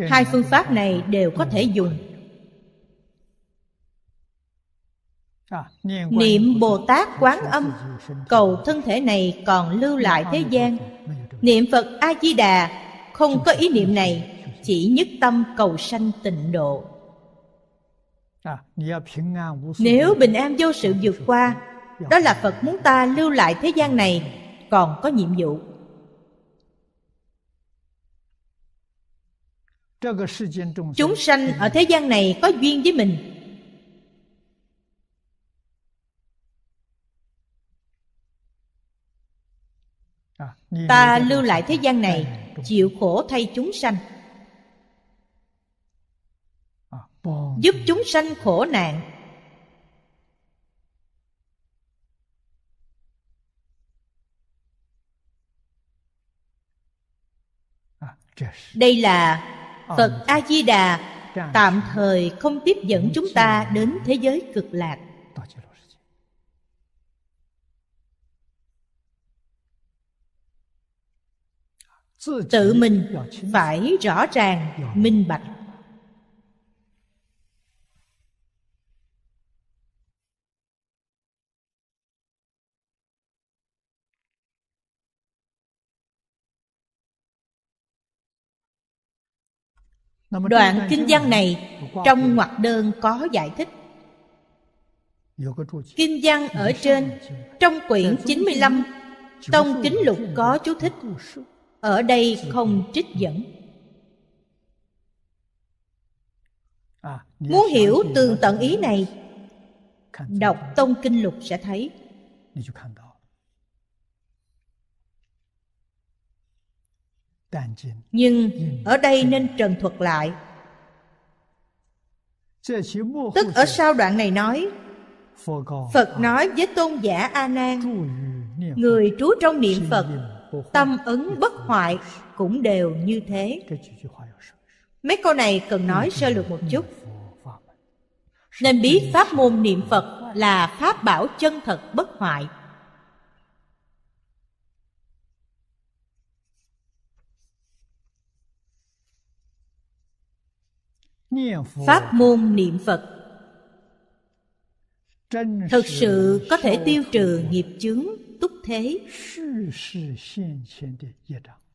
hai phương pháp này đều có thể dùng niệm bồ tát quán âm cầu thân thể này còn lưu lại thế gian niệm phật a di đà không có ý niệm này chỉ nhất tâm cầu sanh tịnh độ nếu bình an vô sự vượt qua đó là phật muốn ta lưu lại thế gian này còn có nhiệm vụ chúng sanh ở thế gian này có duyên với mình à, ta lưu lại thế gian này chịu khổ thay chúng sanh à, giúp chúng sanh khổ nạn à, đây là Ờ. phật a di đà tạm thời không tiếp dẫn chúng ta đến thế giới cực lạc tự mình phải rõ ràng minh bạch Đoạn kinh văn này trong ngoặc đơn có giải thích Kinh văn ở trên trong quyển 95 à, Tông Kính Lục có chú thích Ở đây không trích dẫn Muốn hiểu tường tận ý này Đọc Tông Kinh Lục sẽ thấy nhưng ừ. ở đây ừ. nên trần thuật lại tức ở sau đoạn này nói phật à. nói với tôn giả a nan người trú trong niệm phật tâm ứng bất hoại cũng đều như thế mấy câu này cần nói sơ lược một chút nên biết pháp môn niệm phật là pháp bảo chân thật bất hoại pháp môn niệm phật thực sự có thể tiêu trừ nghiệp chướng túc thế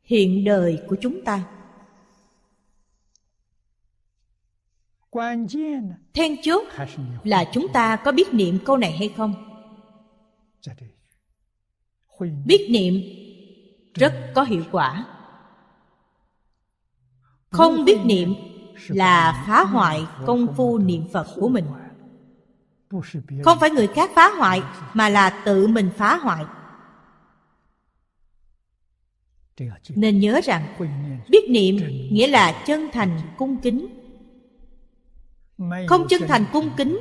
hiện đời của chúng ta then chốt là chúng ta có biết niệm câu này hay không dạ biết niệm rất có hiệu quả không biết niệm là phá hoại công phu niệm phật của mình không phải người khác phá hoại mà là tự mình phá hoại nên nhớ rằng biết niệm nghĩa là chân thành cung kính không chân thành cung kính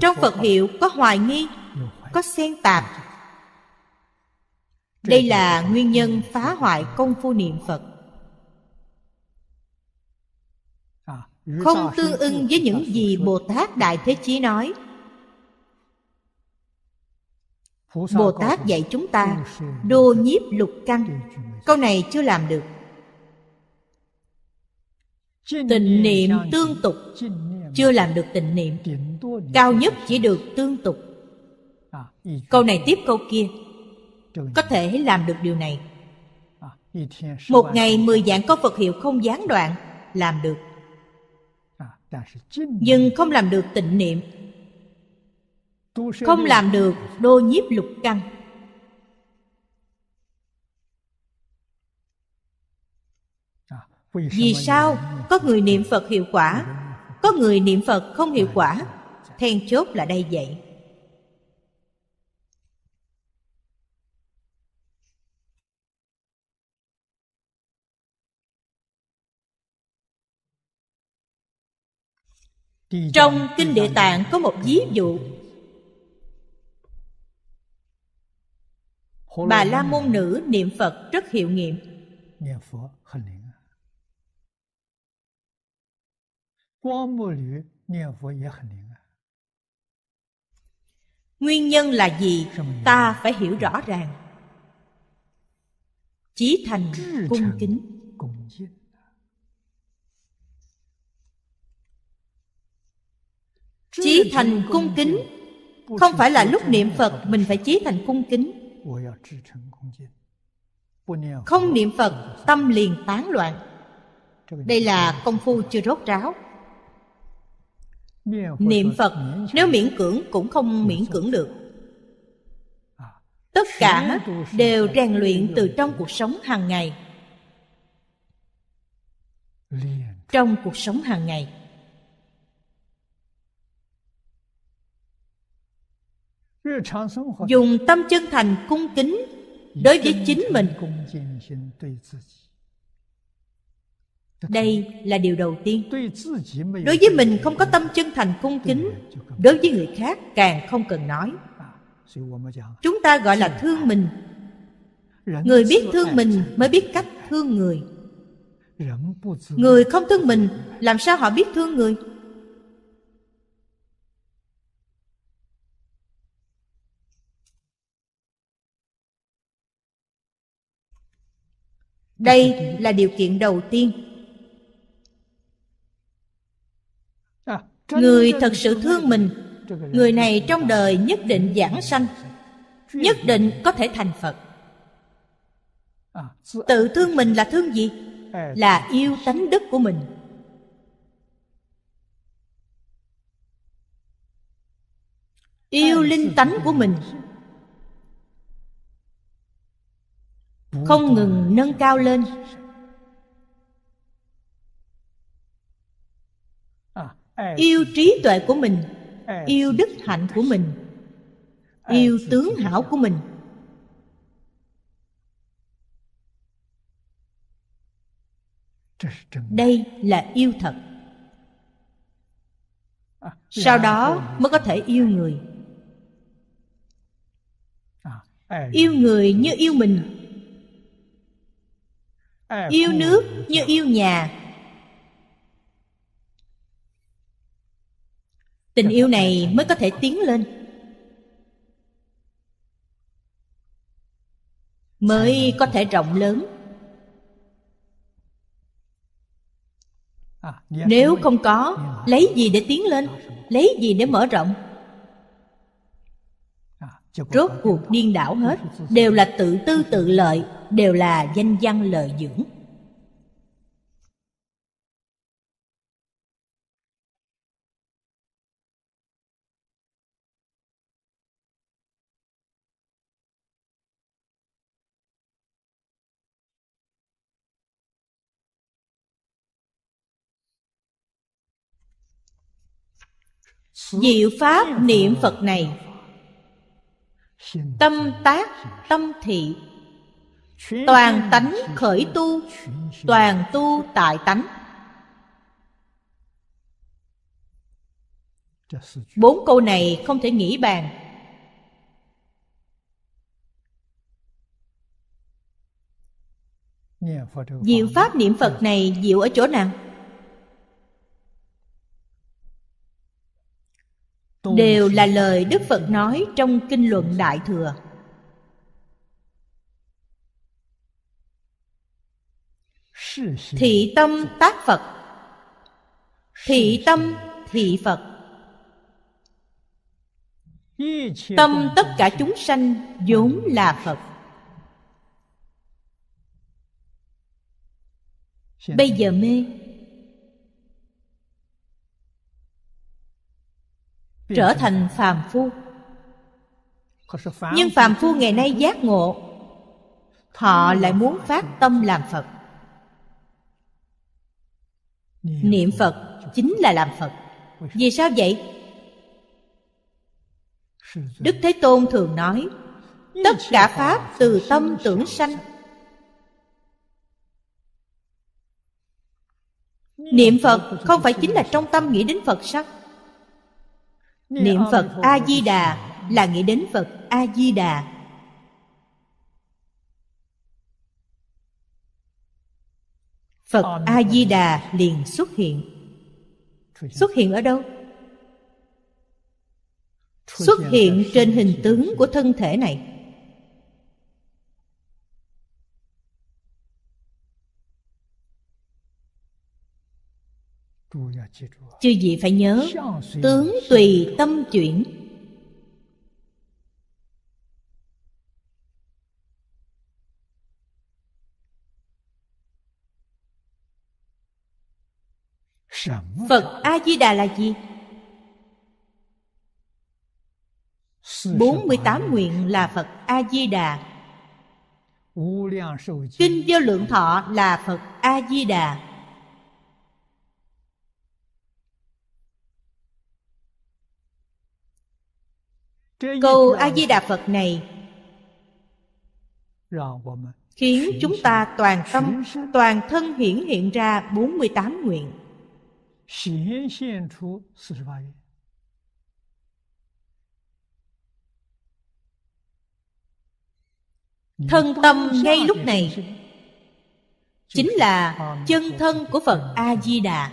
trong phật hiệu có hoài nghi có xen tạp đây là nguyên nhân phá hoại công phu niệm phật không tương ưng với những gì Bồ Tát Đại Thế Chí nói. Bồ Tát dạy chúng ta đô nhiếp lục căn. Câu này chưa làm được. Tình niệm tương tục Chưa làm được tình niệm Cao nhất chỉ được tương tục à, Câu này tiếp câu kia Có thể làm được điều này à, Một ngày mười dạng có Phật hiệu không gián đoạn Làm được nhưng không làm được tịnh niệm không làm được đô nhiếp lục căn à, vì sao có người niệm phật hiệu quả có người niệm phật không hiệu quả dạ, dạ. then chốt là đây vậy Trong Kinh Địa Tạng có một ví dụ Bà La Môn Nữ niệm Phật rất hiệu nghiệm Nguyên nhân là gì ta phải hiểu rõ ràng Chí thành cung kính Chí thành cung kính Không phải là lúc niệm Phật Mình phải chí thành cung kính Không niệm Phật Tâm liền tán loạn Đây là công phu chưa rốt ráo Niệm Phật Nếu miễn cưỡng cũng không miễn cưỡng được Tất cả đều rèn luyện từ trong cuộc sống hàng ngày Trong cuộc sống hàng ngày dùng tâm chân thành cung kính đối với chính mình đây là điều đầu tiên đối với mình không có tâm chân thành cung kính đối với người khác càng không cần nói chúng ta gọi là thương mình người biết thương mình mới biết cách thương người người không thương mình làm sao họ biết thương người đây là điều kiện đầu tiên người thật sự thương mình người này trong đời nhất định giảng sanh nhất định có thể thành phật tự thương mình là thương gì là yêu tánh đức của mình yêu linh tánh của mình không ngừng nâng cao lên yêu trí tuệ của mình yêu đức hạnh của mình yêu tướng hảo của mình đây là yêu thật sau đó mới có thể yêu người yêu người như yêu mình À, yêu ừ, nước như yêu nhà tình yêu này mới có thể tiến lên mới có thể rộng lớn à, dạ, nếu dạ. không có dạ. lấy gì để tiến lên lấy gì để mở rộng rốt cuộc điên đảo hết đều là tự tư tự lợi đều là danh văn lợi dưỡng Diệu Pháp niệm Phật này tâm tác tâm thị toàn tánh khởi tu toàn tu tại tánh bốn câu này không thể nghĩ bàn diệu pháp niệm phật này diệu ở chỗ nào đều là lời đức phật nói trong kinh luận đại thừa thị tâm tác phật thị tâm thị phật tâm tất cả chúng sanh vốn là phật bây giờ mê trở thành phàm phu nhưng phàm phu ngày nay giác ngộ họ lại muốn phát tâm làm phật niệm phật chính là làm phật vì sao vậy đức thế tôn thường nói tất cả pháp từ tâm tưởng sanh niệm phật không phải chính là trong tâm nghĩ đến phật sao niệm phật a di đà là nghĩ đến phật a di đà phật a di đà liền xuất hiện xuất hiện ở đâu xuất hiện trên hình tướng của thân thể này chư vị phải nhớ tướng tùy tâm chuyển phật a di đà là gì 48 nguyện là Phật A-di-đà Kinh vô lượng thọ là Phật A-di-đà câu a di đà phật này khiến chúng ta toàn tâm toàn thân hiển hiện ra 48 nguyện thân tâm ngay lúc này chính là chân thân của phật a di đà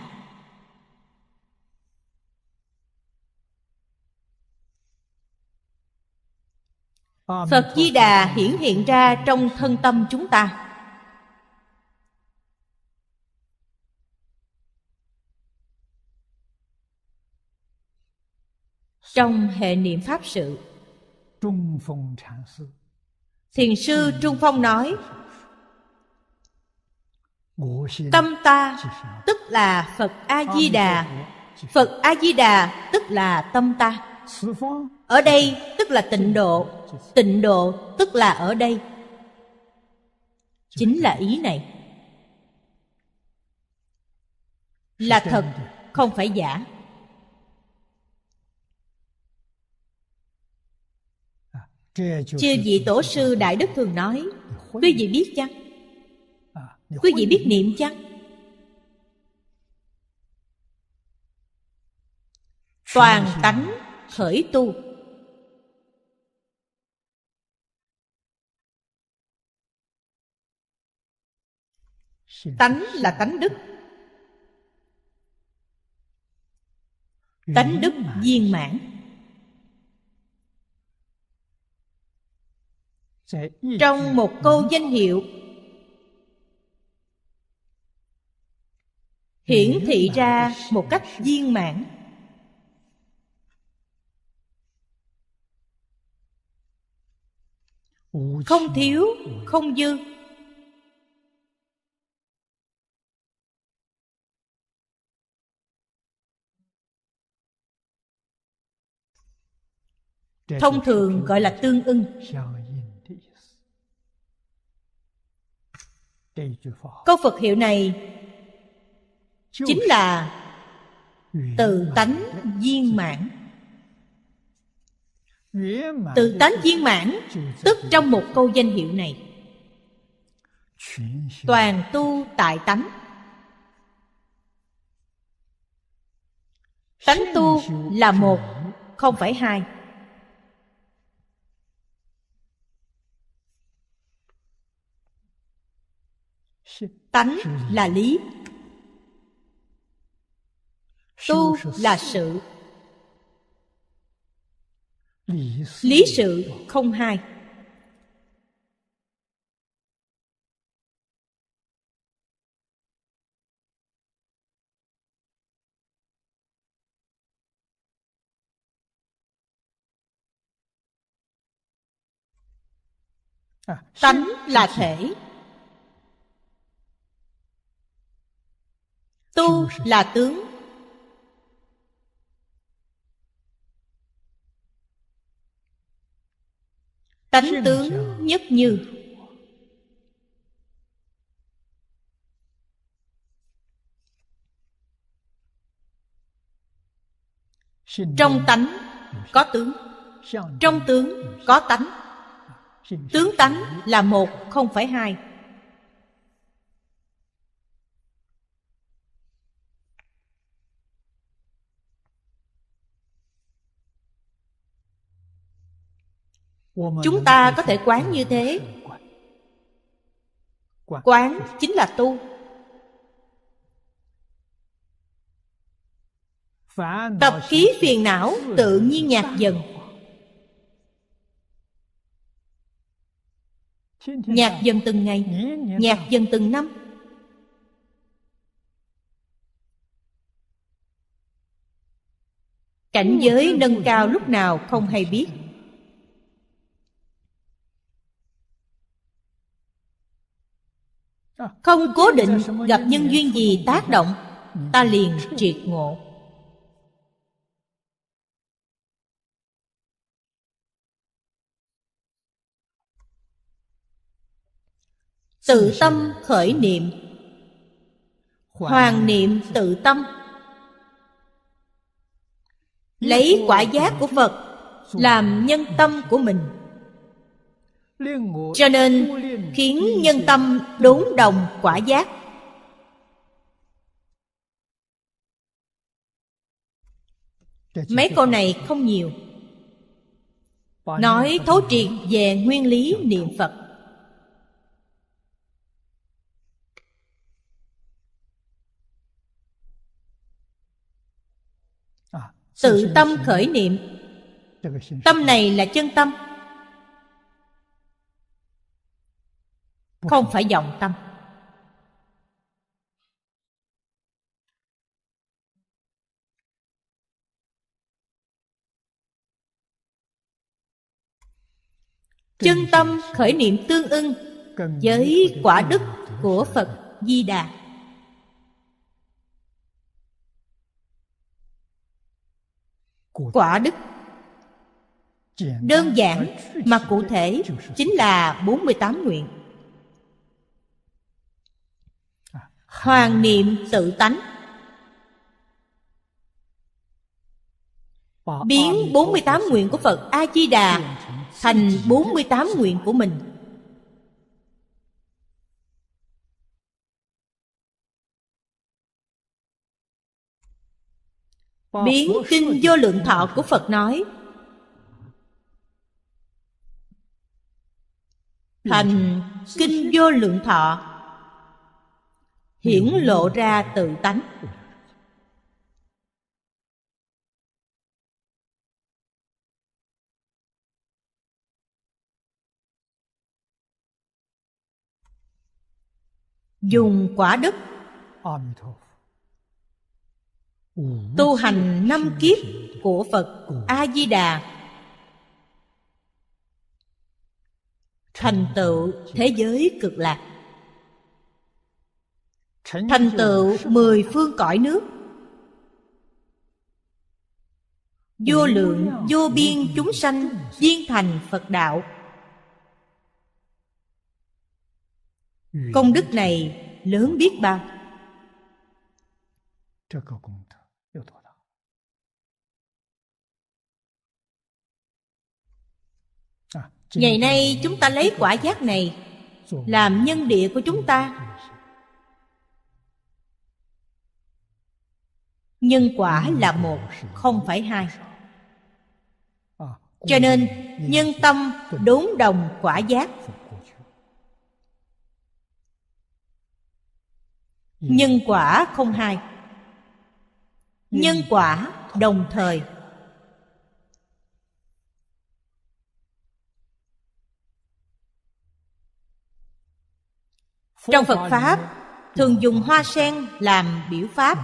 Phật Di Đà hiển hiện ra trong thân tâm chúng ta. Trong hệ niệm Pháp sự, Thiền sư Trung Phong nói, Tâm ta tức là Phật A-di-đà, Phật A-di-đà tức là tâm ta ở đây tức là tịnh độ tịnh độ tức là ở đây chính là ý này là thật không phải giả à, chưa vị tổ sư đại đức thường nói quý vị biết chắc, à, quý vị biết niệm chắc, toàn tánh khởi tu tánh là tánh đức tánh đức viên mãn trong một câu danh hiệu hiển thị ra một cách viên mãn không thiếu không dư thông thường gọi là tương ưng câu phật hiệu này chính là tự tánh viên mãn tự tánh viên mãn tức trong một câu danh hiệu này toàn tu tại tánh tánh tu là một không phải hai tánh là lý tu là sự lý sự không hai à, tánh là thể tu là tướng tánh tướng nhất như trong tánh có tướng trong tướng có tánh tướng tánh là một không phải hai chúng ta có thể quán như thế quán chính là tu tập khí phiền não tự nhiên nhạt dần nhạt dần từng ngày nhạt dần từng năm cảnh giới nâng cao lúc nào không hay biết không cố định gặp nhân duyên gì tác động ta liền triệt ngộ tự tâm khởi niệm hoàn niệm tự tâm lấy quả giác của phật làm nhân tâm của mình cho nên khiến nhân tâm đốn đồng quả giác mấy câu này không nhiều nói thấu triệt về nguyên lý niệm phật à, tự tâm khởi niệm tâm này là chân tâm không phải vọng tâm chân tâm khởi niệm tương ưng với quả đức của phật di đà quả đức đơn giản mà cụ thể chính là 48 nguyện hoàng niệm tự tánh biến 48 nguyện của Phật A Di Đà thành 48 nguyện của mình. Biến kinh vô lượng thọ của Phật nói thành kinh vô lượng thọ hiển lộ ra tự tánh dùng quả đức tu hành năm kiếp của phật a di đà thành tựu thế giới cực lạc thành tựu mười phương cõi nước vô lượng vô biên chúng sanh viên thành phật đạo công đức này lớn biết bao à, ngày nay chúng ta lấy quả giác này làm nhân địa của chúng ta nhân quả là một không phải hai cho nên nhân tâm đúng đồng quả giác nhân quả không hai nhân quả đồng thời trong phật pháp thường dùng hoa sen làm biểu pháp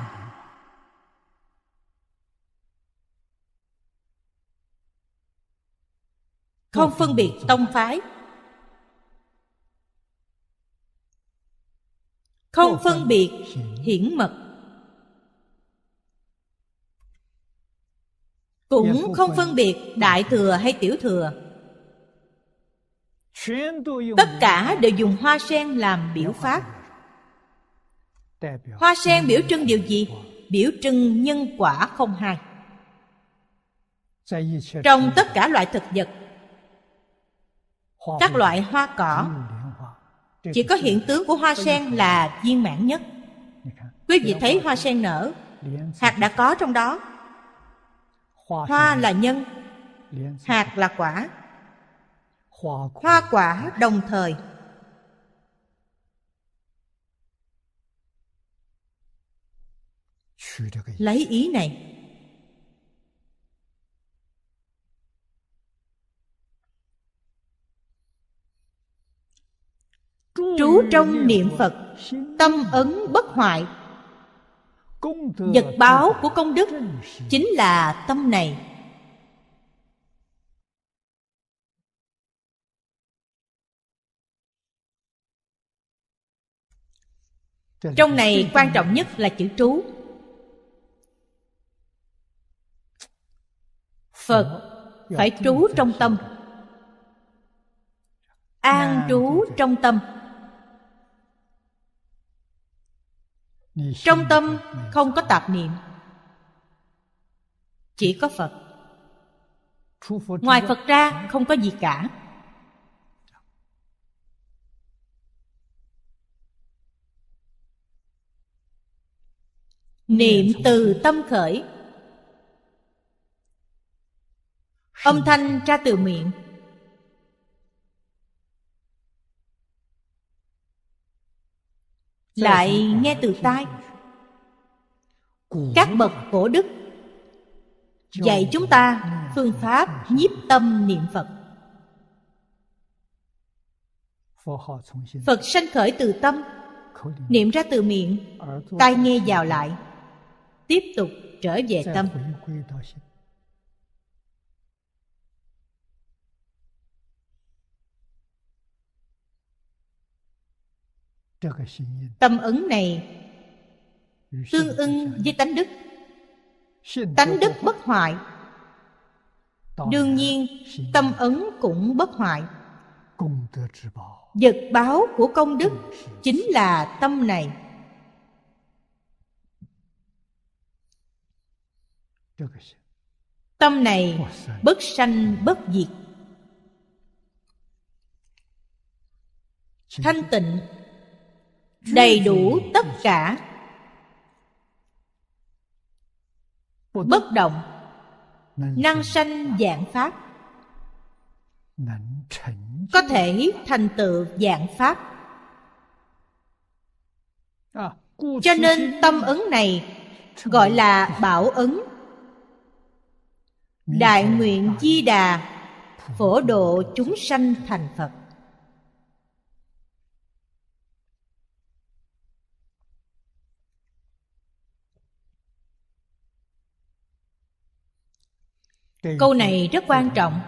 không phân biệt tông phái không phân biệt hiển mật cũng không phân biệt đại thừa hay tiểu thừa tất cả đều dùng hoa sen làm biểu pháp hoa sen biểu trưng điều gì biểu trưng nhân quả không hai trong tất cả loại thực vật các loại hoa cỏ chỉ có hiện tướng của hoa sen là viên mãn nhất quý vị thấy hoa sen nở hạt đã có trong đó hoa là nhân hạt là quả hoa quả đồng thời lấy ý này trú trong niệm phật tâm ấn bất hoại vật báo của công đức chính là tâm này trong này quan trọng nhất là chữ trú phật phải trú trong tâm an trú trong tâm trong tâm không có tạp niệm chỉ có phật ngoài phật ra không có gì cả niệm từ tâm khởi âm thanh ra từ miệng lại nghe từ tai các bậc cổ đức dạy chúng ta phương pháp nhiếp tâm niệm phật phật sanh khởi từ tâm niệm ra từ miệng tai nghe vào lại tiếp tục trở về tâm tâm ấn này tương ưng với tánh đức tánh đức bất hoại đương nhiên tâm ấn cũng bất hoại vật báo của công đức chính là tâm này tâm này bất sanh bất diệt thanh tịnh đầy đủ tất cả bất động năng sanh dạng pháp có thể thành tựu dạng pháp cho nên tâm ứng này gọi là bảo ứng đại nguyện di đà phổ độ chúng sanh thành phật câu này rất quan trọng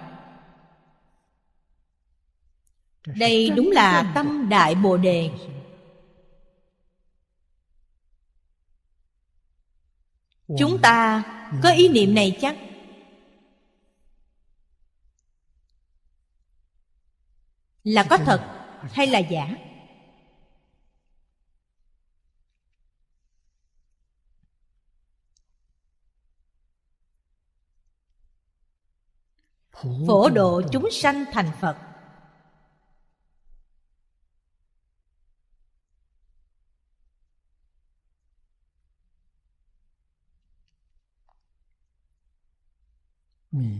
đây đúng là tâm đại bồ đề chúng ta có ý niệm này chắc là có thật hay là giả phổ độ chúng sanh thành phật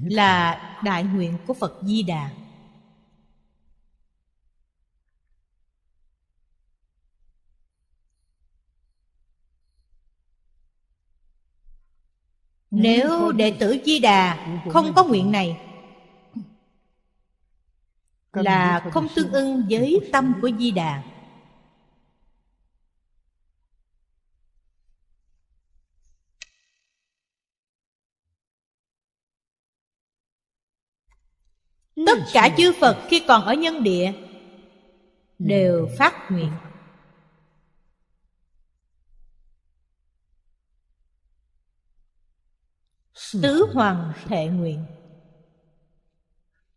là đại nguyện của phật di đà nếu đệ tử di đà không có nguyện này là không tương ưng với tâm của di đà tất cả chư phật khi còn ở nhân địa đều phát nguyện tứ hoàng thệ nguyện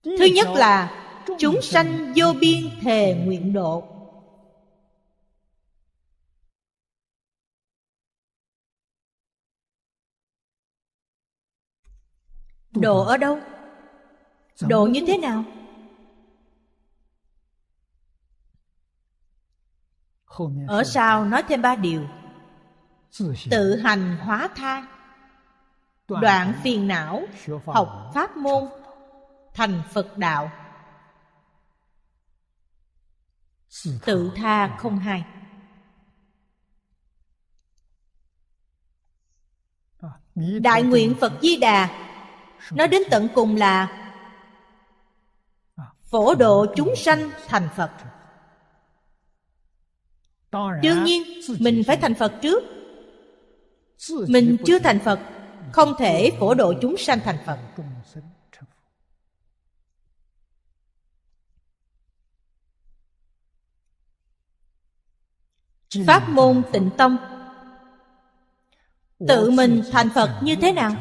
thứ nhất là Chúng sanh vô biên thề nguyện độ Độ ở đâu? Độ như thế nào? Ở sau nói thêm ba điều Tự hành hóa tha Đoạn phiền não Học pháp môn Thành Phật đạo tự tha không hai à, đại nguyện phật di đà nói đến tận cùng là à, phổ độ chúng sanh thành phật đương nhiên mình phải thành phật trước mình chưa thành phật không thể phổ độ chúng sanh thành phật Pháp môn tịnh tông Tự mình thành Phật như thế nào?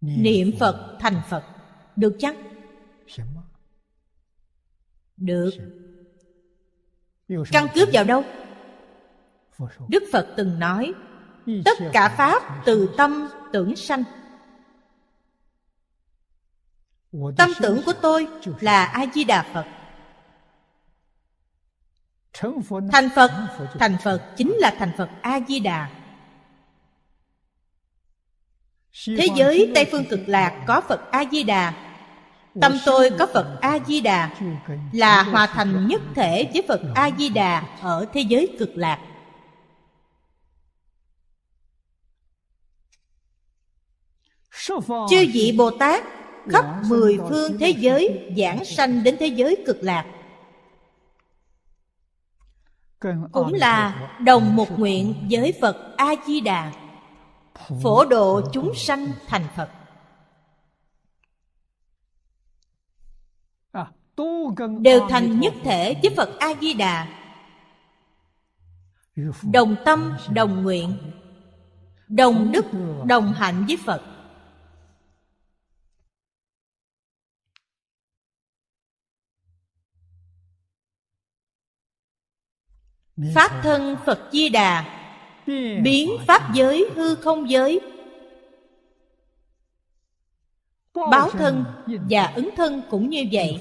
Niệm Phật thành Phật Được chắc? Được Căn cướp vào đâu? Đức Phật từng nói Tất cả Pháp từ tâm tưởng sanh Tâm tưởng của tôi là A-di-đà Phật thành phật thành phật chính là thành phật a di đà thế giới tây phương cực lạc có phật a di đà tâm tôi có phật a di đà là hòa thành nhất thể với phật a di đà ở thế giới cực lạc chư vị bồ tát khắp mười phương thế giới giảng sanh đến thế giới cực lạc cũng là đồng một nguyện với phật a di đà phổ độ chúng sanh thành phật à, đều thành nhất thể với phật a di đà đồng tâm đồng nguyện đồng đức đồng hạnh với phật Pháp thân Phật Di Đà Biến Pháp giới hư không giới Báo thân và ứng thân cũng như vậy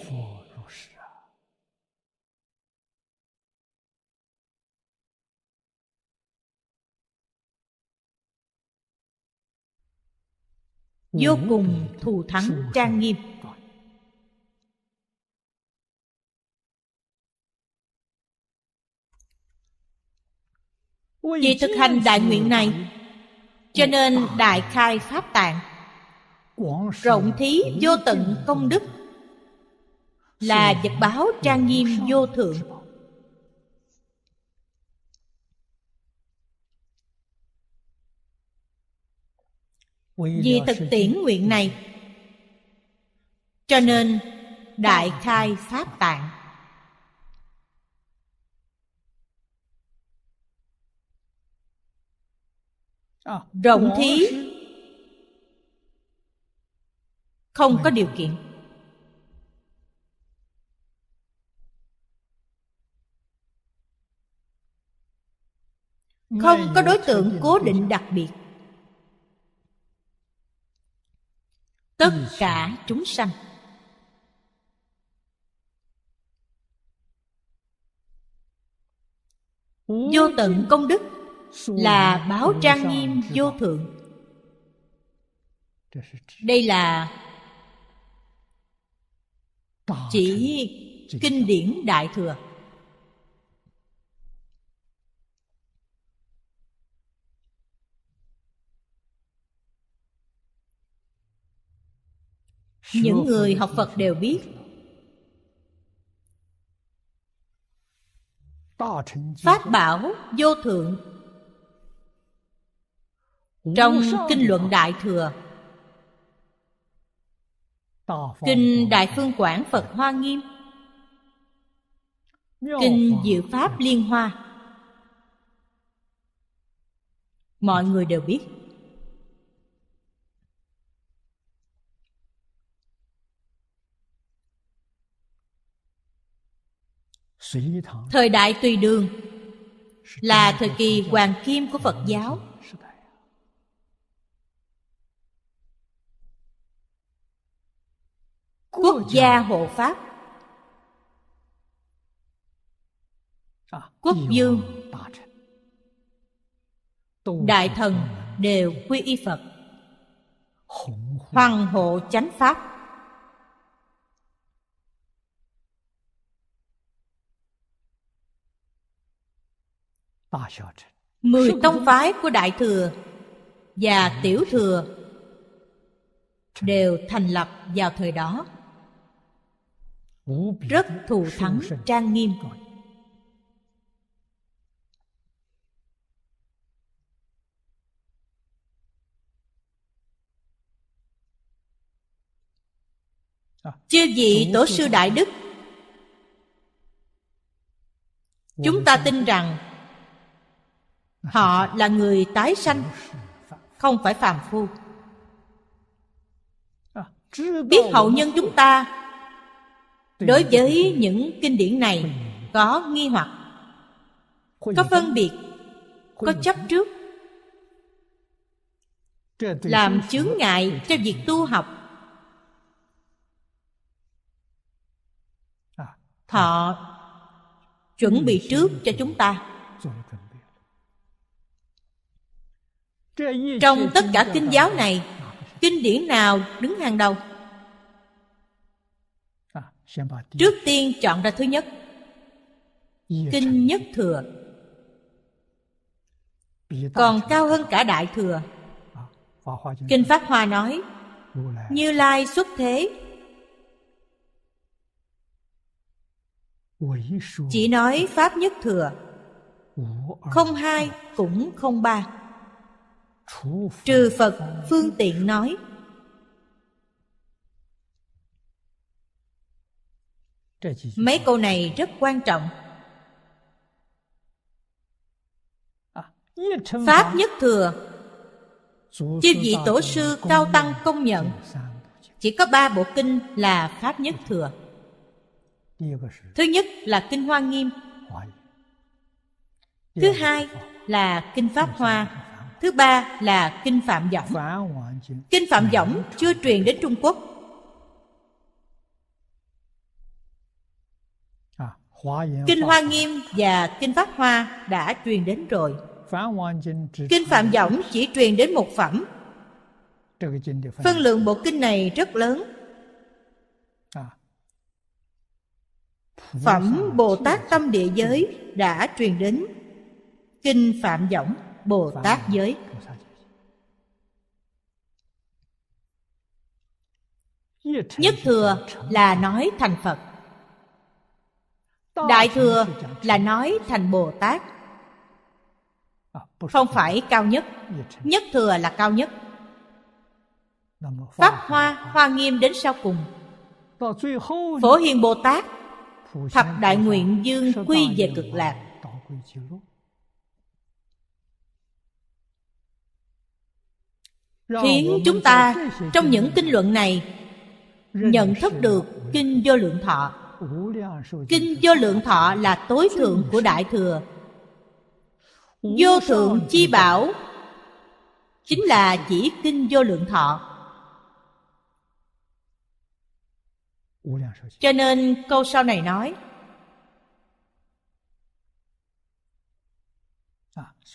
Vô cùng thù thắng trang nghiêm vì thực hành đại nguyện này cho nên đại khai pháp tạng rộng thí vô tận công đức là vật báo trang nghiêm vô thượng vì thực tiễn nguyện này cho nên đại khai pháp tạng Ờ. rộng thí không có điều kiện không có đối tượng cố định đặc biệt tất cả chúng sanh vô tận công đức là báo trang nghiêm vô thượng đây là chỉ kinh điển đại thừa những người học phật đều biết pháp bảo vô thượng trong kinh luận đại thừa kinh đại phương quảng phật hoa nghiêm kinh diệu pháp liên hoa mọi người đều biết thời đại tùy đường là thời kỳ hoàng kim của phật giáo quốc gia hộ pháp à, quốc vương đại thần đều quy y phật hoàng hộ chánh pháp mười tông phái của đại thừa và tiểu thừa đều thành lập vào thời đó rất thù thắng trang nghiêm à, chư vị tổ sư đại đức chúng ta tin rằng họ à, là người tái sanh không phải phàm phu à, biết hậu nhân chúng ta đối với những kinh điển này có nghi hoặc có phân biệt có chấp trước làm chướng ngại cho việc tu học à, thọ à. chuẩn bị trước cho chúng ta trong tất cả kinh giáo này kinh điển nào đứng hàng đầu Trước tiên chọn ra thứ nhất Kinh Nhất Thừa Còn cao hơn cả Đại Thừa Kinh Pháp Hoa nói Như Lai xuất thế Chỉ nói Pháp Nhất Thừa Không hai cũng không ba Trừ Phật phương tiện nói mấy câu này rất quan trọng à, pháp nhất thừa chư vị tổ sư cao tăng công nhận chỉ có ba bộ kinh là pháp nhất thừa thứ nhất là kinh hoa nghiêm thứ hai là kinh pháp hoa thứ ba là kinh phạm võng kinh phạm võng chưa truyền đến trung quốc Kinh Hoa Nghiêm và Kinh Pháp Hoa đã truyền đến rồi. Kinh Phạm Võng chỉ truyền đến một phẩm. Phân lượng bộ kinh này rất lớn. À. Phẩm Bồ Tát Tâm Địa Giới đã truyền đến Kinh Phạm Võng Bồ Tát Giới. Nhất thừa là nói thành Phật đại thừa là nói thành bồ tát à, không phải cao nhất nhất thừa là cao nhất pháp hoa hoa nghiêm đến sau cùng phổ hiền bồ tát thập đại nguyện dương quy về cực lạc khiến chúng ta trong những kinh luận này nhận thức được kinh vô lượng thọ Kinh vô lượng thọ là tối thượng của Đại Thừa Vô thượng chi bảo Chính là chỉ kinh vô lượng thọ Cho nên câu sau này nói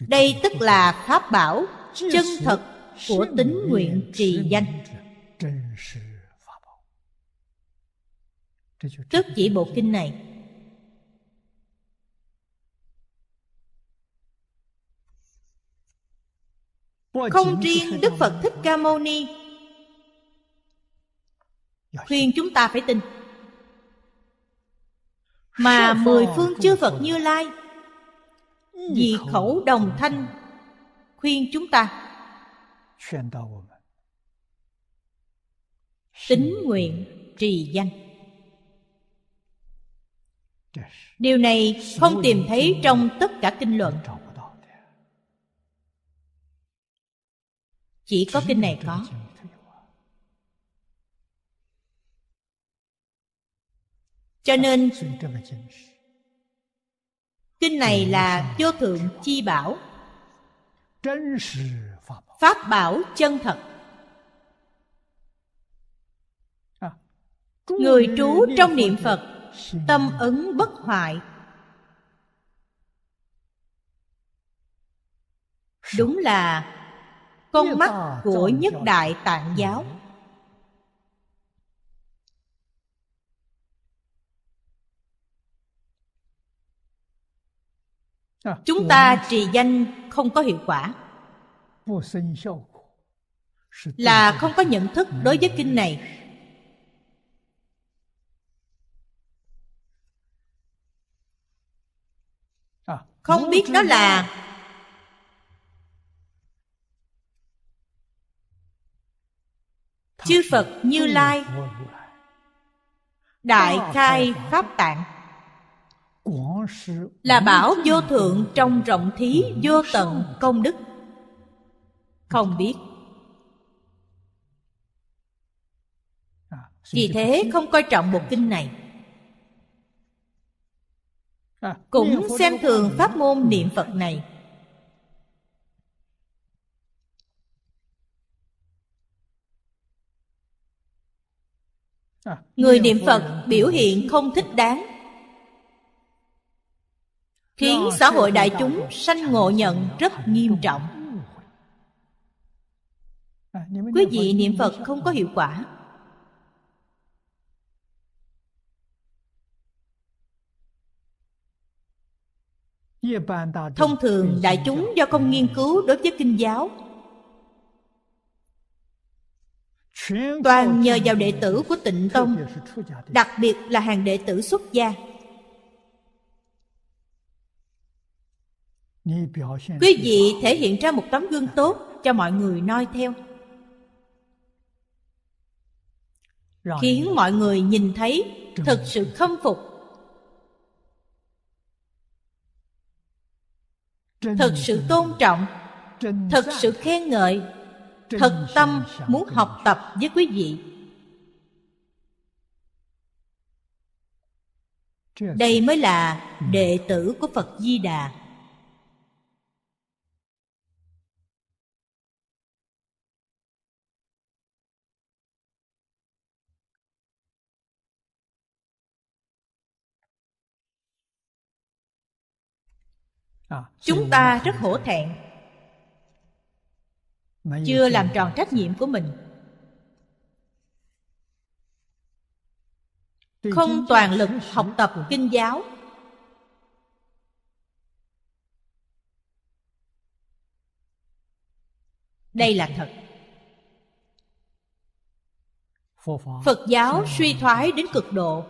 Đây tức là pháp bảo chân thật của tính nguyện trì danh Tức chỉ bộ kinh này Không riêng Đức Phật Thích Ca Mâu Ni Khuyên chúng ta phải tin Mà mười phương chư Phật Như Lai ừ, Vì khẩu đồng thanh Khuyên chúng ta Tính nguyện trì danh điều này không tìm thấy trong tất cả kinh luận chỉ có kinh này có cho nên kinh này là vô thượng chi bảo pháp bảo chân thật người trú trong niệm phật tâm ứng bất hoại đúng là con mắt của nhất đại tạng giáo ừ. à, chúng ta trì danh không có hiệu quả là không có nhận thức ừ. đối với kinh này Không biết đó là Chư Phật Như Lai Đại khai pháp tạng Là bảo vô thượng trong rộng thí vô tận công đức Không biết à, Vì thế không coi trọng bộ kinh này À, cũng xem thường pháp môn niệm phật này à, người niệm phật biểu hiện không thích đáng khiến xã hội đại chúng sanh ngộ nhận rất nghiêm trọng à, quý vị niệm phật không có hiệu quả thông thường đại chúng do không nghiên cứu đối với kinh giáo toàn nhờ vào đệ tử của tịnh tông đặc biệt là hàng đệ tử xuất gia quý vị thể hiện ra một tấm gương tốt cho mọi người noi theo khiến mọi người nhìn thấy thực sự khâm phục thật sự tôn trọng thật sự khen ngợi thật tâm muốn học tập với quý vị đây mới là đệ tử của phật di đà Ờ, chúng ta rất hổ thẹn chưa làm tròn trách nhiệm của mình không toàn lực học tập kinh giáo đây là thật phật giáo suy thoái đến cực độ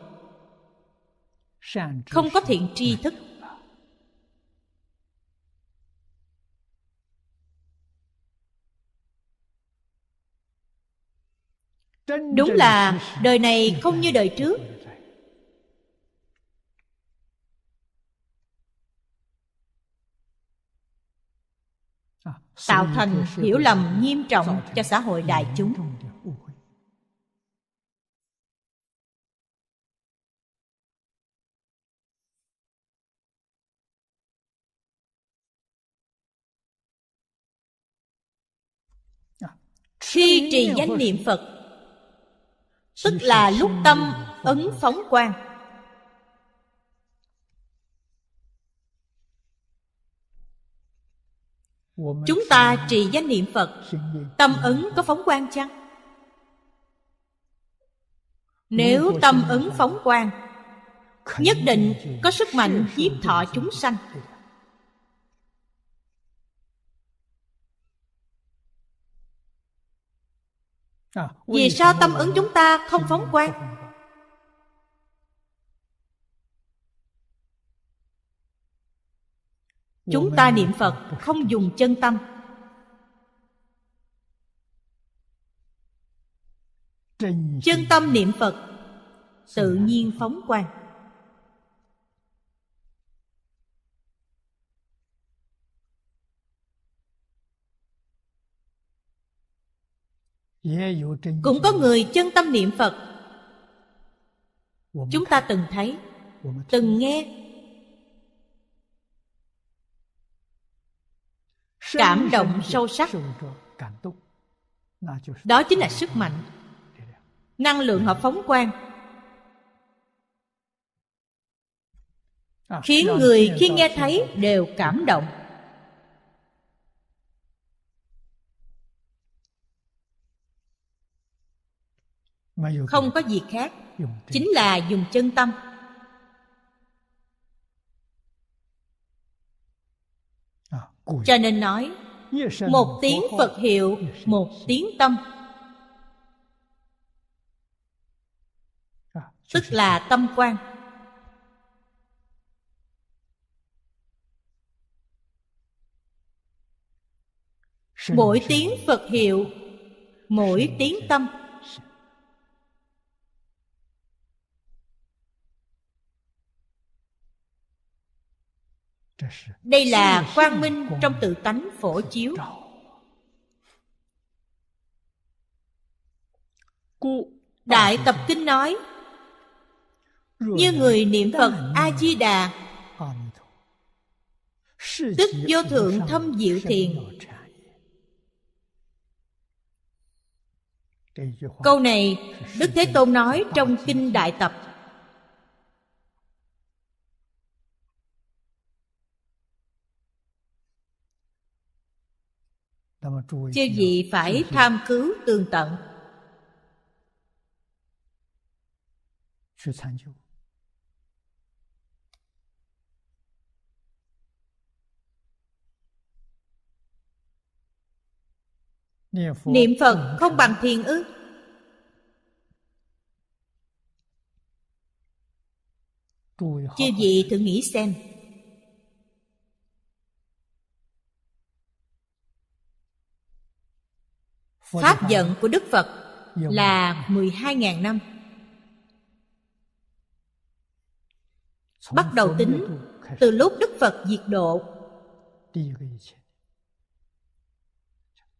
không có thiện tri thức đúng là đời này không như đời trước à, tạo thành hiểu lầm nghiêm trọng cho xã hội đại chúng à, khi trì danh niệm phật tức là lúc tâm ấn phóng quang chúng ta trì danh niệm phật tâm ấn có phóng quang chăng nếu tâm ấn phóng quang nhất định có sức mạnh nhiếp thọ chúng sanh À, vì sao tâm ứng chúng ta không phóng quang chúng ta niệm phật không dùng chân tâm chân tâm niệm phật tự nhiên phóng quang cũng có người chân tâm niệm phật chúng ta từng thấy từng nghe cảm động sâu sắc đó chính là sức mạnh năng lượng họ phóng quang à, khiến người khi nghe thấy đều cảm động không có gì khác chính là dùng chân tâm à, cho nên nói một tiếng phật hiệu một tiếng tâm à, tức là tâm quan mỗi tiếng phật hiệu mỗi tiếng tâm đây là quang minh trong tự tánh phổ chiếu đại tập kinh nói như người niệm phật a di đà tức vô thượng thâm diệu thiền câu này đức thế tôn nói trong kinh đại tập chư vị phải tham cứu tương tận niệm phật không bằng thiền ước chư vị thử nghĩ xem Pháp giận của Đức Phật là 12.000 năm. Bắt đầu tính từ lúc Đức Phật diệt độ.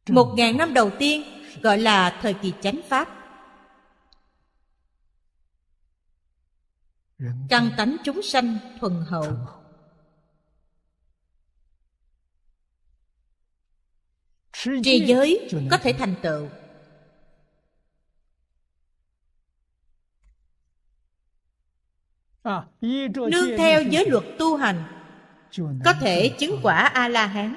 Một ngàn năm đầu tiên gọi là thời kỳ chánh Pháp. Căn tánh chúng sanh thuần hậu trì giới có thể thành tựu à, nương theo giới luật tu hành có thể chứng quả a la hán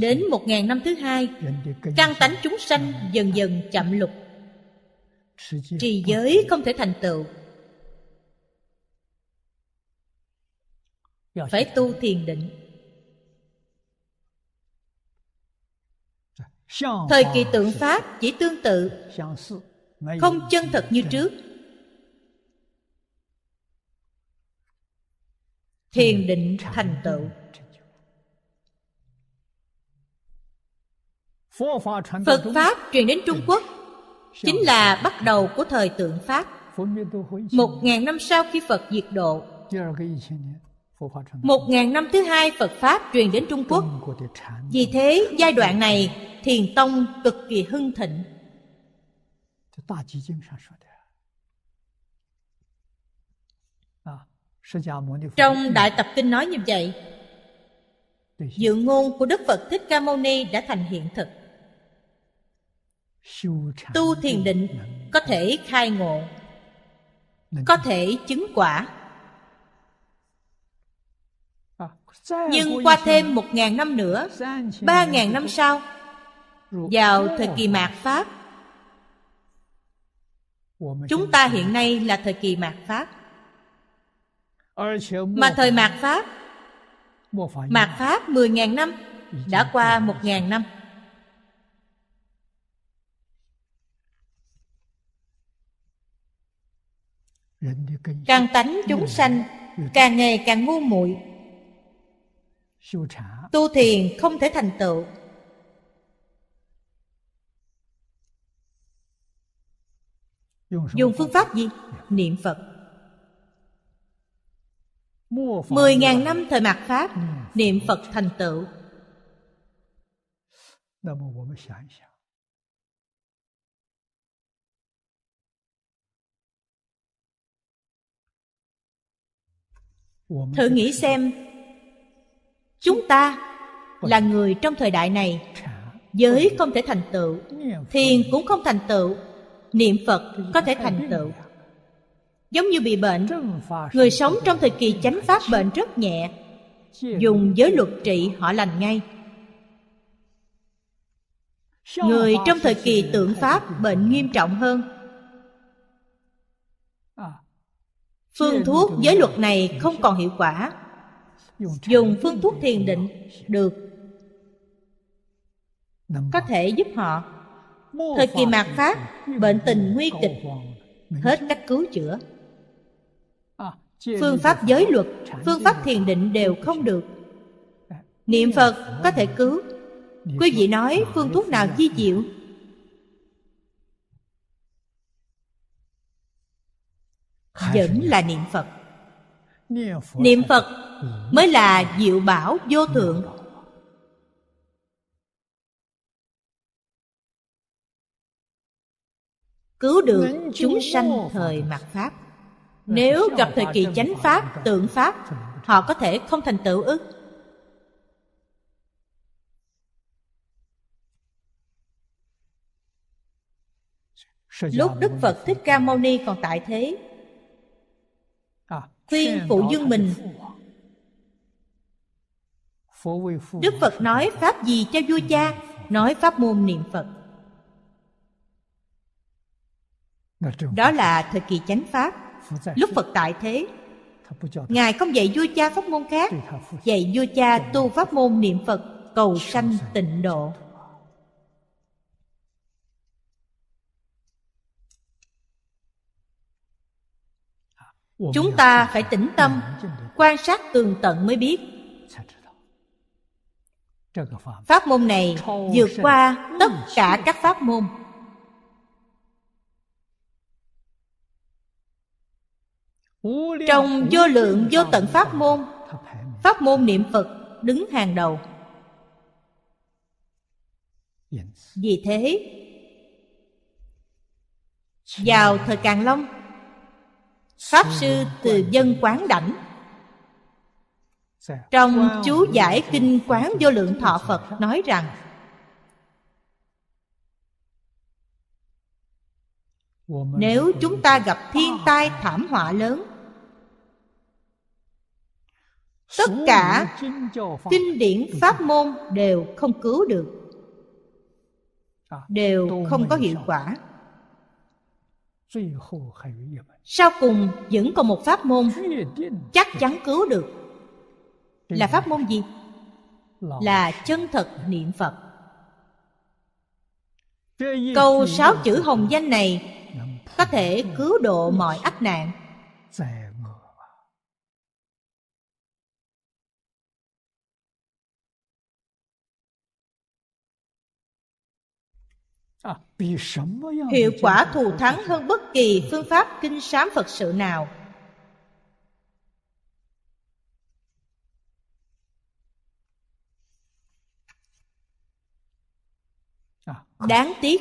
Đến một ngàn năm thứ hai Căn tánh chúng sanh dần dần chậm lục Trì giới không thể thành tựu phải tu thiền định thời kỳ tượng pháp chỉ tương tự không chân thật như trước thiền định thành tựu phật pháp truyền đến trung quốc chính là bắt đầu của thời tượng pháp một ngàn năm sau khi phật diệt độ một ngàn năm thứ hai Phật Pháp truyền đến Trung Quốc Vì thế giai đoạn này Thiền Tông cực kỳ hưng thịnh Trong Đại Tập Kinh nói như vậy Dự ngôn của Đức Phật Thích Ca Mâu Ni đã thành hiện thực Tu thiền định có thể khai ngộ Có thể chứng quả nhưng qua thêm một ngàn năm nữa ba ngàn năm sau vào thời kỳ mạt pháp chúng ta hiện nay là thời kỳ mạt pháp mà thời mạt pháp mạt pháp 10.000 năm đã qua 1.000 năm càng tánh chúng sanh càng ngày càng ngu muội tu thiền không thể thành tựu dùng phương pháp gì dạ. niệm phật mười ngàn năm thời mạt pháp dạ. niệm phật thành tựu thử nghĩ xem chúng ta là người trong thời đại này giới không thể thành tựu thiền cũng không thành tựu niệm phật có thể thành tựu giống như bị bệnh người sống trong thời kỳ chánh pháp bệnh rất nhẹ dùng giới luật trị họ lành ngay người trong thời kỳ tượng pháp bệnh nghiêm trọng hơn à. phương thuốc giới luật này không còn hiệu quả dùng phương thuốc thiền định được có thể giúp họ thời kỳ mạt pháp bệnh tình nguy kịch hết cách cứu chữa à, phương pháp giới luật phương pháp thiền định đều không được à, niệm phật có thể cứu quý vị nói phương thuốc nào chi diệu vẫn là niệm phật niệm phật mới là diệu bảo vô thượng cứu được chúng sanh thời mặt pháp nếu gặp thời kỳ chánh pháp tượng pháp họ có thể không thành tựu ức lúc đức phật thích ca mâu ni còn tại thế khuyên phụ dương mình đức phật nói pháp gì cho vua cha nói pháp môn niệm phật đó là thời kỳ chánh pháp lúc phật tại thế ngài không dạy vua cha pháp môn khác dạy vua cha tu pháp môn niệm phật cầu sanh tịnh độ chúng ta phải tĩnh tâm quan sát tường tận mới biết pháp môn này vượt qua tất cả các pháp môn trong vô lượng vô tận pháp môn pháp môn niệm phật đứng hàng đầu vì thế vào thời càng long pháp sư từ dân quán đảnh trong chú giải kinh quán vô lượng thọ phật nói rằng nếu chúng ta gặp thiên tai thảm họa lớn tất cả kinh điển pháp môn đều không cứu được à, đều không có hiệu quả sau cùng vẫn còn một pháp môn chắc chắn cứu được là pháp môn gì là chân thật niệm phật câu sáu chữ hồng danh này có thể cứu độ mọi ách nạn À, hiệu quả thù thắng hơn bất kỳ phương pháp kinh sám phật sự nào à, đáng tiếc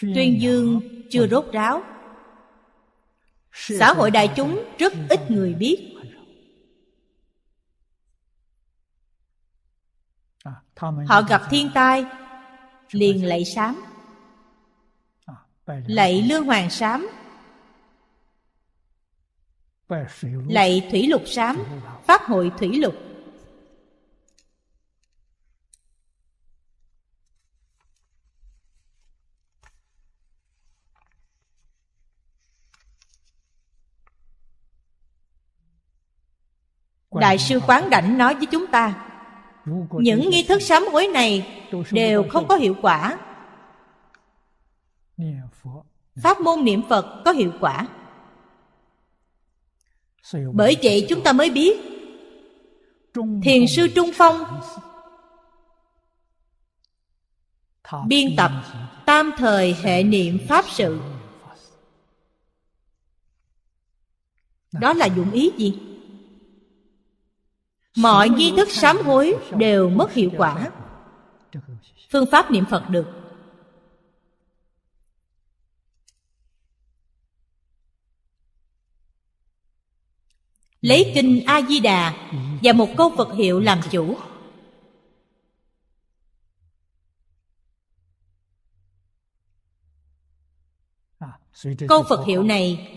tuyên dương chưa rốt ráo xã hội đại chúng rất ít người biết họ gặp thiên tai liền lạy sám à, lạy lương hoàng sám lạy thủy lục sám phát hội thủy lục đại sư quán cảnh nói với chúng ta những nghi thức sám hối này đều không có hiệu quả pháp môn niệm phật có hiệu quả bởi vậy chúng ta mới biết thiền sư trung phong biên tập tam thời hệ niệm pháp sự đó là dụng ý gì mọi nghi thức sám hối đều mất hiệu quả phương pháp niệm phật được lấy kinh a di đà và một câu phật hiệu làm chủ câu phật hiệu này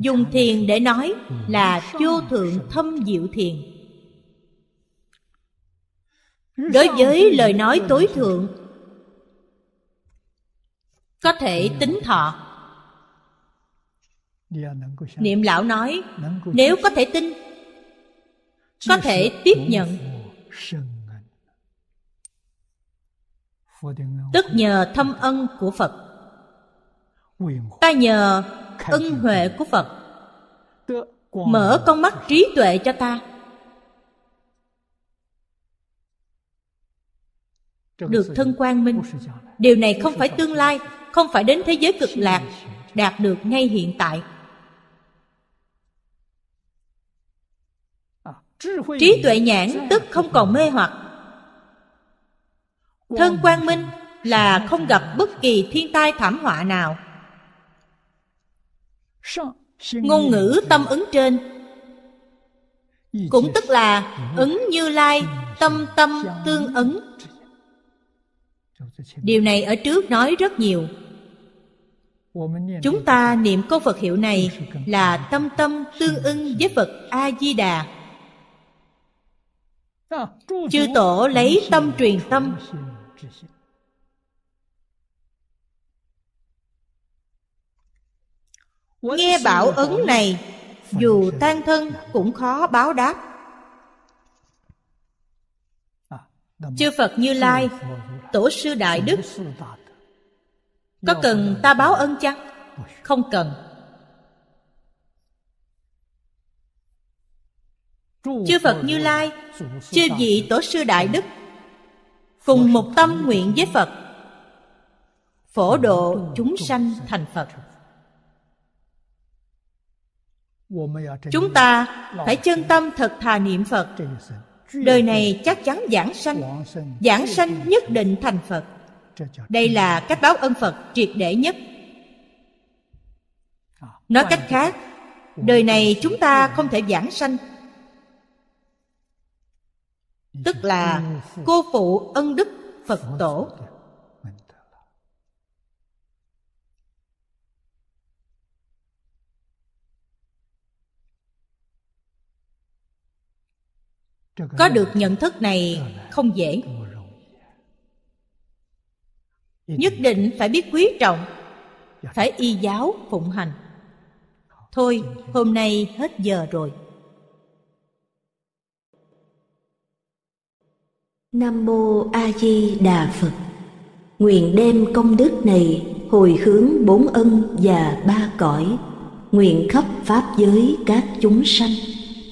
dùng thiền để nói ừ. là vô thượng thâm diệu thiền đối với lời nói tối thượng có thể ừ. tính thọ dạ, niệm lão nói nếu có thể tin có thể tiếp nhận tức nhờ thâm ân của phật ta nhờ ân huệ của phật mở con mắt trí tuệ cho ta được thân quang minh điều này không phải tương lai không phải đến thế giới cực lạc đạt được ngay hiện tại trí tuệ nhãn tức không còn mê hoặc thân quang minh là không gặp bất kỳ thiên tai thảm họa nào ngôn ngữ tâm ứng trên cũng tức là ứng như lai tâm tâm tương ứng điều này ở trước nói rất nhiều chúng ta niệm câu phật hiệu này là tâm tâm tương ưng với phật a di đà chư tổ lấy tâm truyền tâm Nghe bảo ứng này Dù tan thân cũng khó báo đáp à, Chư Phật Như Lai Tổ sư Đại Đức Có cần ta báo ân chăng? Không cần Chư Phật Như Lai Chư vị Tổ sư Đại Đức Cùng một tâm nguyện với Phật Phổ độ chúng sanh thành Phật Chúng ta phải chân tâm thật thà niệm Phật Đời này chắc chắn giảng sanh Giảng sanh nhất định thành Phật Đây là cách báo ân Phật triệt để nhất Nói cách khác Đời này chúng ta không thể giảng sanh Tức là cô phụ ân đức Phật tổ có được nhận thức này không dễ nhất định phải biết quý trọng phải y giáo phụng hành thôi hôm nay hết giờ rồi nam mô a di đà phật nguyện đem công đức này hồi hướng bốn ân và ba cõi nguyện khắp pháp giới các chúng sanh